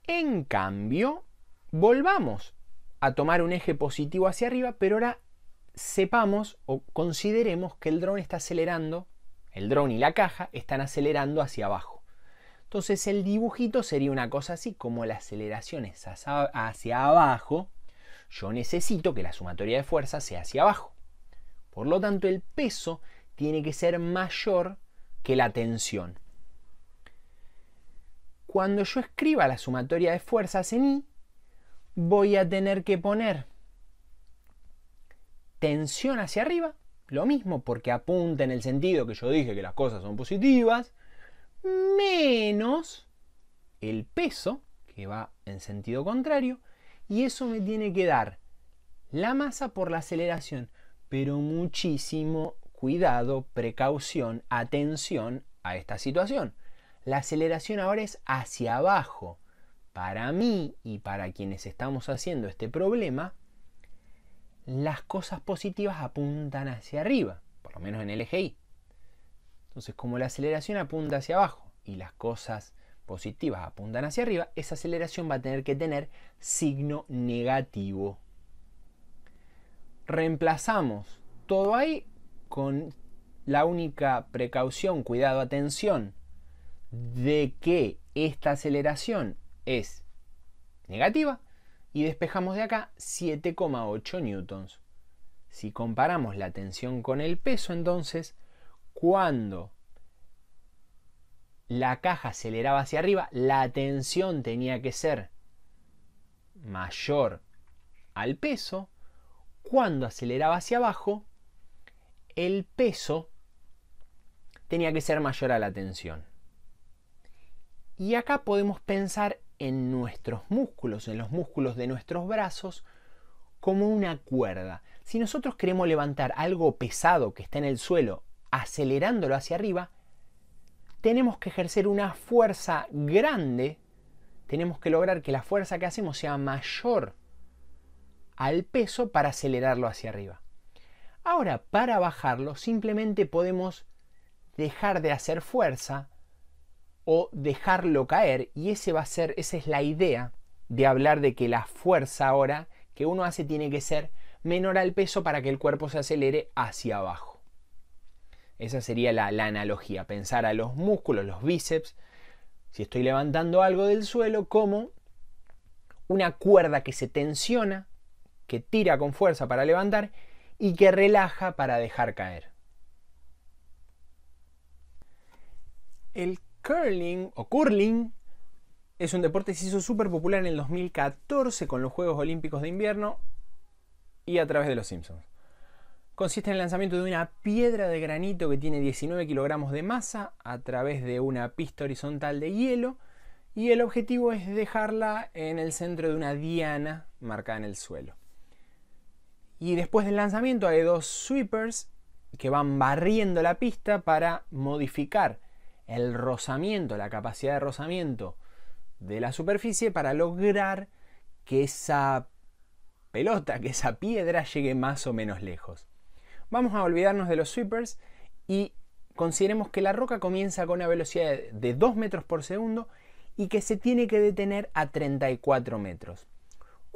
En cambio, volvamos a tomar un eje positivo hacia arriba, pero ahora sepamos o consideremos que el drone está acelerando, el drone y la caja están acelerando hacia abajo. Entonces el dibujito sería una cosa así, como la aceleración es hacia abajo, yo necesito que la sumatoria de fuerza sea hacia abajo. Por lo tanto, el peso tiene que ser mayor que la tensión. Cuando yo escriba la sumatoria de fuerzas en I, voy a tener que poner tensión hacia arriba, lo mismo porque apunta en el sentido que yo dije que las cosas son positivas, menos el peso, que va en sentido contrario, y eso me tiene que dar la masa por la aceleración pero muchísimo cuidado, precaución, atención a esta situación. La aceleración ahora es hacia abajo. Para mí y para quienes estamos haciendo este problema, las cosas positivas apuntan hacia arriba, por lo menos en el eje Y. Entonces, como la aceleración apunta hacia abajo y las cosas positivas apuntan hacia arriba, esa aceleración va a tener que tener signo negativo reemplazamos todo ahí con la única precaución, cuidado, atención de que esta aceleración es negativa y despejamos de acá 7,8 newtons. Si comparamos la tensión con el peso, entonces, cuando la caja aceleraba hacia arriba, la tensión tenía que ser mayor al peso cuando aceleraba hacia abajo, el peso tenía que ser mayor a la tensión. Y acá podemos pensar en nuestros músculos, en los músculos de nuestros brazos, como una cuerda. Si nosotros queremos levantar algo pesado que está en el suelo, acelerándolo hacia arriba, tenemos que ejercer una fuerza grande, tenemos que lograr que la fuerza que hacemos sea mayor al peso para acelerarlo hacia arriba. Ahora, para bajarlo, simplemente podemos dejar de hacer fuerza o dejarlo caer y ese va a ser, esa es la idea de hablar de que la fuerza ahora que uno hace tiene que ser menor al peso para que el cuerpo se acelere hacia abajo. Esa sería la analogía, pensar a los músculos, los bíceps, si estoy levantando algo del suelo, como una cuerda que se tensiona que tira con fuerza para levantar y que relaja para dejar caer. El curling o curling es un deporte que se hizo súper popular en el 2014 con los Juegos Olímpicos de Invierno y a través de los Simpsons. Consiste en el lanzamiento de una piedra de granito que tiene 19 kilogramos de masa a través de una pista horizontal de hielo y el objetivo es dejarla en el centro de una diana marcada en el suelo. Y después del lanzamiento hay dos sweepers que van barriendo la pista para modificar el rozamiento, la capacidad de rozamiento de la superficie para lograr que esa pelota, que esa piedra llegue más o menos lejos. Vamos a olvidarnos de los sweepers y consideremos que la roca comienza con una velocidad de 2 metros por segundo y que se tiene que detener a 34 metros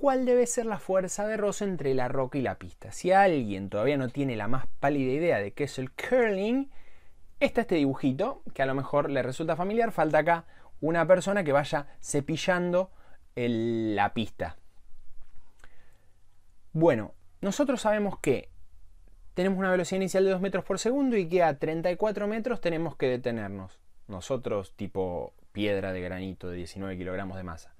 cuál debe ser la fuerza de roce entre la roca y la pista. Si alguien todavía no tiene la más pálida idea de qué es el curling, está este dibujito, que a lo mejor le resulta familiar, falta acá una persona que vaya cepillando la pista. Bueno, nosotros sabemos que tenemos una velocidad inicial de 2 metros por segundo y que a 34 metros tenemos que detenernos. Nosotros tipo piedra de granito de 19 kilogramos de masa.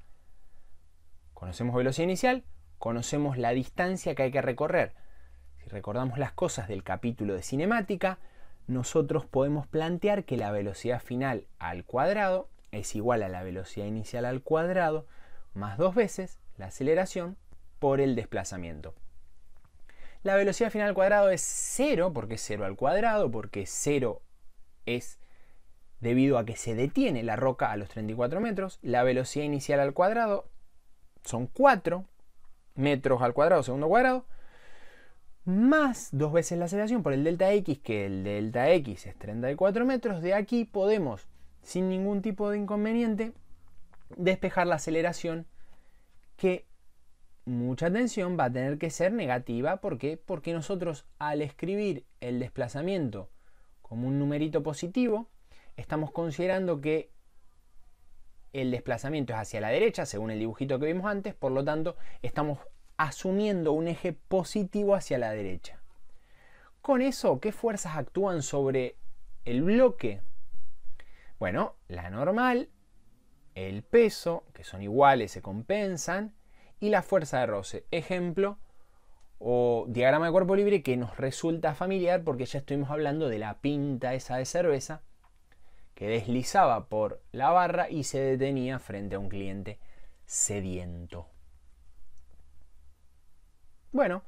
Conocemos velocidad inicial, conocemos la distancia que hay que recorrer. Si recordamos las cosas del capítulo de cinemática, nosotros podemos plantear que la velocidad final al cuadrado es igual a la velocidad inicial al cuadrado más dos veces la aceleración por el desplazamiento. La velocidad final al cuadrado es 0 porque es 0 al cuadrado, porque cero es debido a que se detiene la roca a los 34 metros. La velocidad inicial al cuadrado son 4 metros al cuadrado, segundo cuadrado, más dos veces la aceleración por el delta X, que el delta X es 34 metros, de aquí podemos, sin ningún tipo de inconveniente, despejar la aceleración que mucha atención va a tener que ser negativa. ¿Por qué? Porque nosotros al escribir el desplazamiento como un numerito positivo, estamos considerando que el desplazamiento es hacia la derecha, según el dibujito que vimos antes, por lo tanto estamos asumiendo un eje positivo hacia la derecha. Con eso, ¿qué fuerzas actúan sobre el bloque? Bueno, la normal, el peso, que son iguales, se compensan, y la fuerza de roce. Ejemplo, o diagrama de cuerpo libre que nos resulta familiar porque ya estuvimos hablando de la pinta esa de cerveza que deslizaba por la barra y se detenía frente a un cliente sediento. Bueno,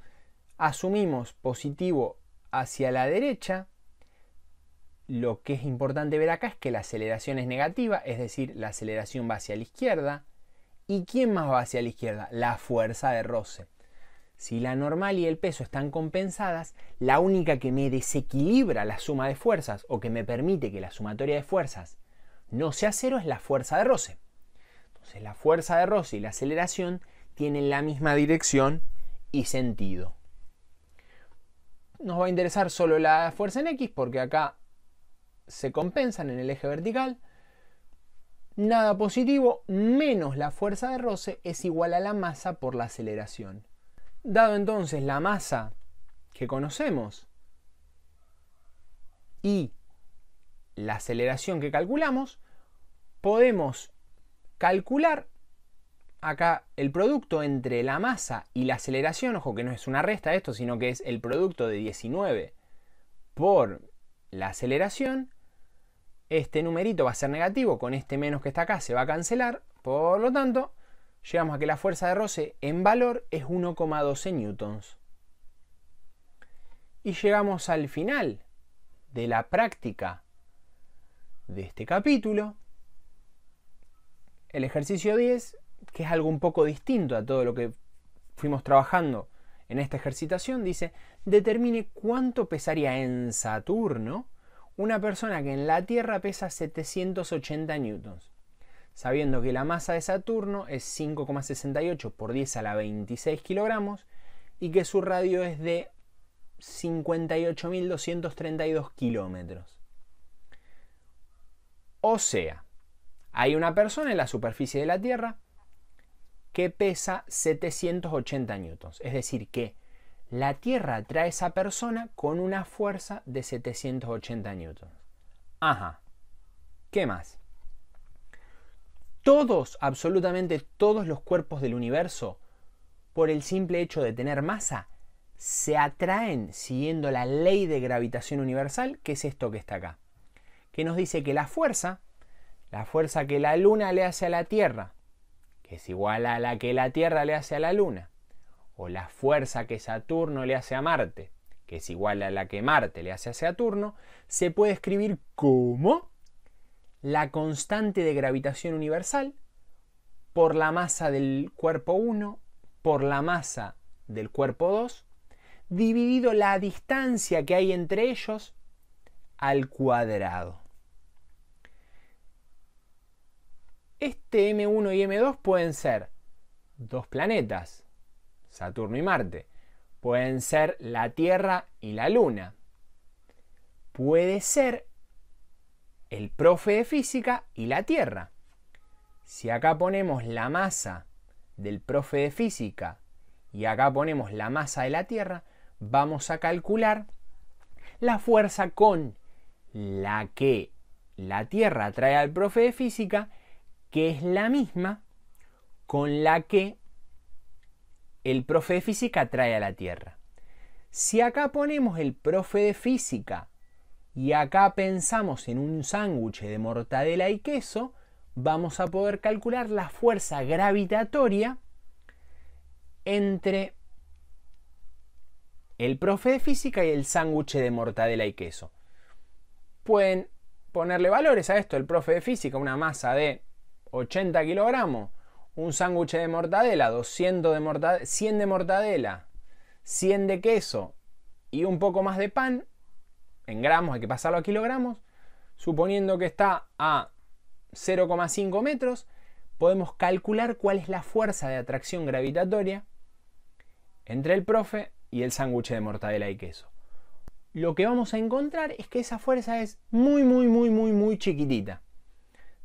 asumimos positivo hacia la derecha. Lo que es importante ver acá es que la aceleración es negativa, es decir, la aceleración va hacia la izquierda. ¿Y quién más va hacia la izquierda? La fuerza de roce. Si la normal y el peso están compensadas, la única que me desequilibra la suma de fuerzas o que me permite que la sumatoria de fuerzas no sea cero es la fuerza de roce. Entonces la fuerza de roce y la aceleración tienen la misma dirección y sentido. Nos va a interesar solo la fuerza en X porque acá se compensan en el eje vertical. Nada positivo menos la fuerza de roce es igual a la masa por la aceleración. Dado entonces la masa que conocemos y la aceleración que calculamos, podemos calcular acá el producto entre la masa y la aceleración, ojo que no es una resta esto, sino que es el producto de 19 por la aceleración, este numerito va a ser negativo, con este menos que está acá se va a cancelar, por lo tanto, llegamos a que la fuerza de roce en valor es 1,12 newtons. Y llegamos al final de la práctica de este capítulo, el ejercicio 10, que es algo un poco distinto a todo lo que fuimos trabajando en esta ejercitación, dice, determine cuánto pesaría en Saturno una persona que en la Tierra pesa 780 newtons sabiendo que la masa de Saturno es 5,68 por 10 a la 26 kilogramos y que su radio es de 58.232 kilómetros. O sea, hay una persona en la superficie de la Tierra que pesa 780 newtons. Es decir, que la Tierra atrae a esa persona con una fuerza de 780 newtons. Ajá. ¿Qué más? todos, absolutamente todos los cuerpos del universo, por el simple hecho de tener masa, se atraen siguiendo la ley de gravitación universal, que es esto que está acá, que nos dice que la fuerza, la fuerza que la Luna le hace a la Tierra, que es igual a la que la Tierra le hace a la Luna, o la fuerza que Saturno le hace a Marte, que es igual a la que Marte le hace a Saturno, se puede escribir como la constante de gravitación universal por la masa del cuerpo 1 por la masa del cuerpo 2 dividido la distancia que hay entre ellos al cuadrado. Este M1 y M2 pueden ser dos planetas, Saturno y Marte. Pueden ser la Tierra y la Luna. Puede ser el profe de física y la Tierra. Si acá ponemos la masa del profe de física y acá ponemos la masa de la Tierra, vamos a calcular la fuerza con la que la Tierra atrae al profe de física, que es la misma con la que el profe de física atrae a la Tierra. Si acá ponemos el profe de física y acá pensamos en un sándwich de mortadela y queso, vamos a poder calcular la fuerza gravitatoria entre el profe de física y el sándwich de mortadela y queso. Pueden ponerle valores a esto, el profe de física, una masa de 80 kilogramos, un sándwich de mortadela, 200 de mortadela, 100 de mortadela, 100 de queso y un poco más de pan, en gramos, hay que pasarlo a kilogramos, suponiendo que está a 0,5 metros, podemos calcular cuál es la fuerza de atracción gravitatoria entre el profe y el sándwich de mortadela y queso. Lo que vamos a encontrar es que esa fuerza es muy, muy, muy, muy, muy chiquitita.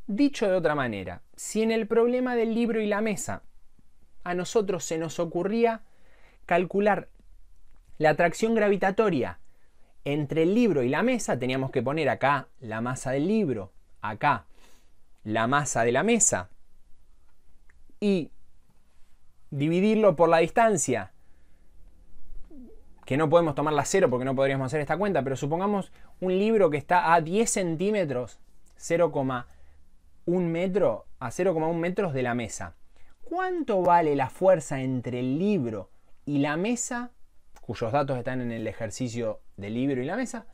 Dicho de otra manera, si en el problema del libro y la mesa a nosotros se nos ocurría calcular la atracción gravitatoria entre el libro y la mesa teníamos que poner acá la masa del libro, acá la masa de la mesa y dividirlo por la distancia, que no podemos tomar la cero porque no podríamos hacer esta cuenta, pero supongamos un libro que está a 10 centímetros, 0,1 metro, a 0,1 metros de la mesa. ¿Cuánto vale la fuerza entre el libro y la mesa cuyos datos están en el ejercicio del libro y la mesa,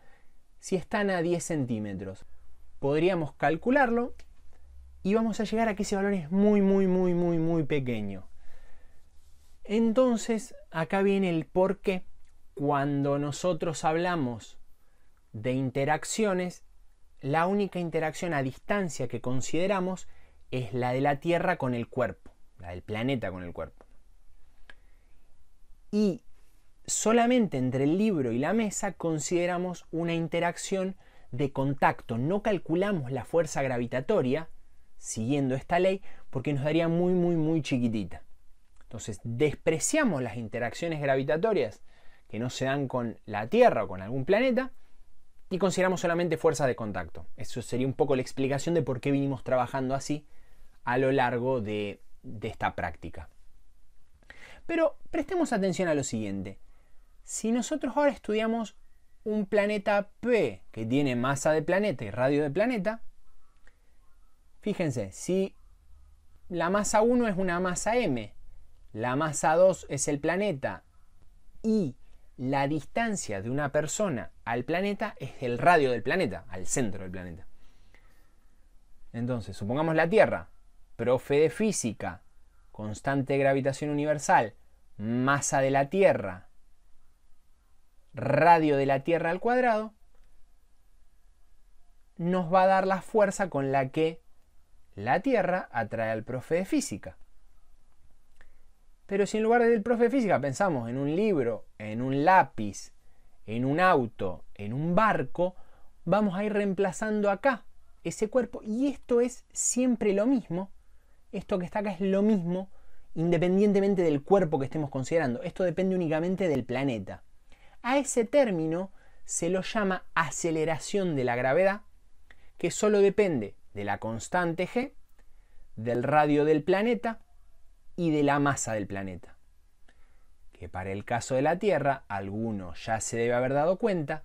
si están a 10 centímetros. Podríamos calcularlo y vamos a llegar a que ese valor es muy, muy, muy, muy, muy pequeño. Entonces, acá viene el por qué cuando nosotros hablamos de interacciones, la única interacción a distancia que consideramos es la de la Tierra con el cuerpo, la del planeta con el cuerpo. Y solamente entre el libro y la mesa consideramos una interacción de contacto, no calculamos la fuerza gravitatoria siguiendo esta ley porque nos daría muy, muy, muy chiquitita. Entonces, despreciamos las interacciones gravitatorias que no se dan con la Tierra o con algún planeta y consideramos solamente fuerza de contacto. Eso sería un poco la explicación de por qué vinimos trabajando así a lo largo de, de esta práctica. Pero prestemos atención a lo siguiente. Si nosotros ahora estudiamos un planeta P que tiene masa de planeta y radio de planeta, fíjense, si la masa 1 es una masa m, la masa 2 es el planeta y la distancia de una persona al planeta es el radio del planeta, al centro del planeta. Entonces, supongamos la Tierra, profe de física, constante de gravitación universal, masa de la Tierra, radio de la Tierra al cuadrado, nos va a dar la fuerza con la que la Tierra atrae al profe de física. Pero si en lugar del profe de física pensamos en un libro, en un lápiz, en un auto, en un barco, vamos a ir reemplazando acá ese cuerpo. Y esto es siempre lo mismo. Esto que está acá es lo mismo independientemente del cuerpo que estemos considerando. Esto depende únicamente del planeta. A ese término se lo llama aceleración de la gravedad, que solo depende de la constante g, del radio del planeta y de la masa del planeta. Que para el caso de la Tierra, alguno ya se debe haber dado cuenta,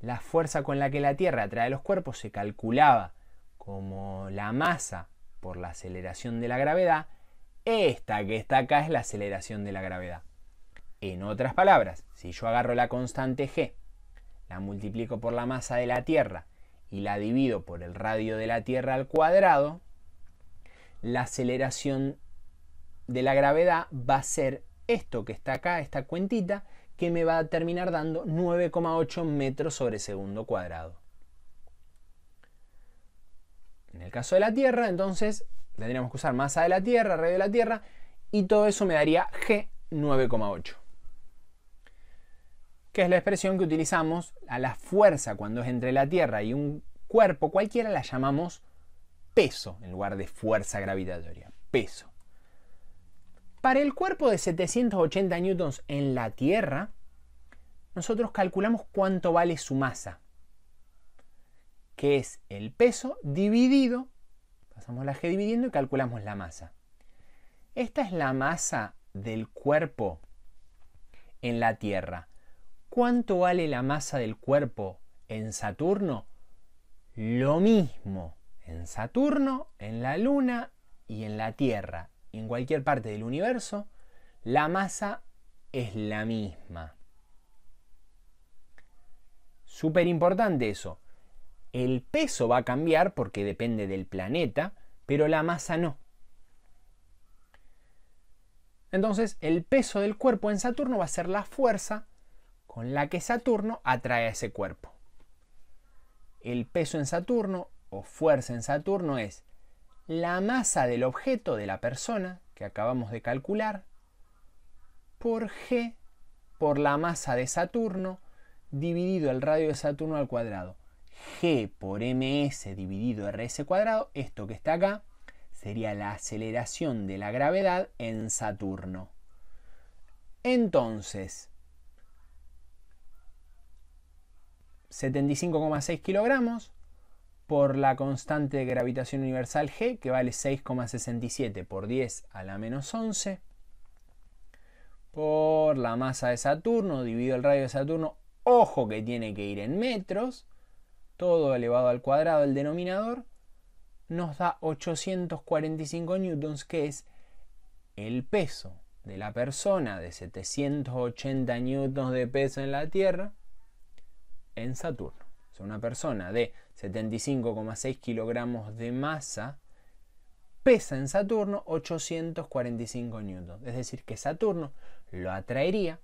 la fuerza con la que la Tierra atrae los cuerpos se calculaba como la masa por la aceleración de la gravedad, esta que está acá es la aceleración de la gravedad. En otras palabras, si yo agarro la constante G, la multiplico por la masa de la Tierra y la divido por el radio de la Tierra al cuadrado, la aceleración de la gravedad va a ser esto que está acá, esta cuentita, que me va a terminar dando 9,8 metros sobre segundo cuadrado. En el caso de la Tierra, entonces, tendríamos que usar masa de la Tierra, radio de la Tierra, y todo eso me daría G 9,8 que es la expresión que utilizamos a la fuerza cuando es entre la Tierra y un cuerpo cualquiera, la llamamos peso en lugar de fuerza gravitatoria, peso. Para el cuerpo de 780 newtons en la Tierra, nosotros calculamos cuánto vale su masa, que es el peso dividido, pasamos la G dividiendo y calculamos la masa. Esta es la masa del cuerpo en la Tierra ¿Cuánto vale la masa del cuerpo en Saturno? Lo mismo en Saturno, en la Luna y en la Tierra. En cualquier parte del universo, la masa es la misma. Súper importante eso. El peso va a cambiar porque depende del planeta, pero la masa no. Entonces, el peso del cuerpo en Saturno va a ser la fuerza con la que Saturno atrae a ese cuerpo. El peso en Saturno o fuerza en Saturno es la masa del objeto de la persona que acabamos de calcular por G por la masa de Saturno dividido el radio de Saturno al cuadrado. G por ms dividido rs cuadrado, esto que está acá, sería la aceleración de la gravedad en Saturno. Entonces, 75,6 kilogramos por la constante de gravitación universal G, que vale 6,67 por 10 a la menos 11, por la masa de Saturno, dividido el radio de Saturno, ojo que tiene que ir en metros, todo elevado al cuadrado, del denominador, nos da 845 newtons, que es el peso de la persona de 780 newtons de peso en la Tierra, en Saturno. O una persona de 75,6 kilogramos de masa pesa en Saturno 845 newtons. Es decir, que Saturno lo atraería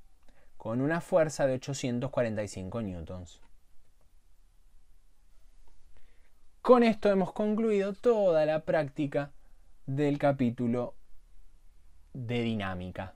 con una fuerza de 845 newtons. Con esto hemos concluido toda la práctica del capítulo de dinámica.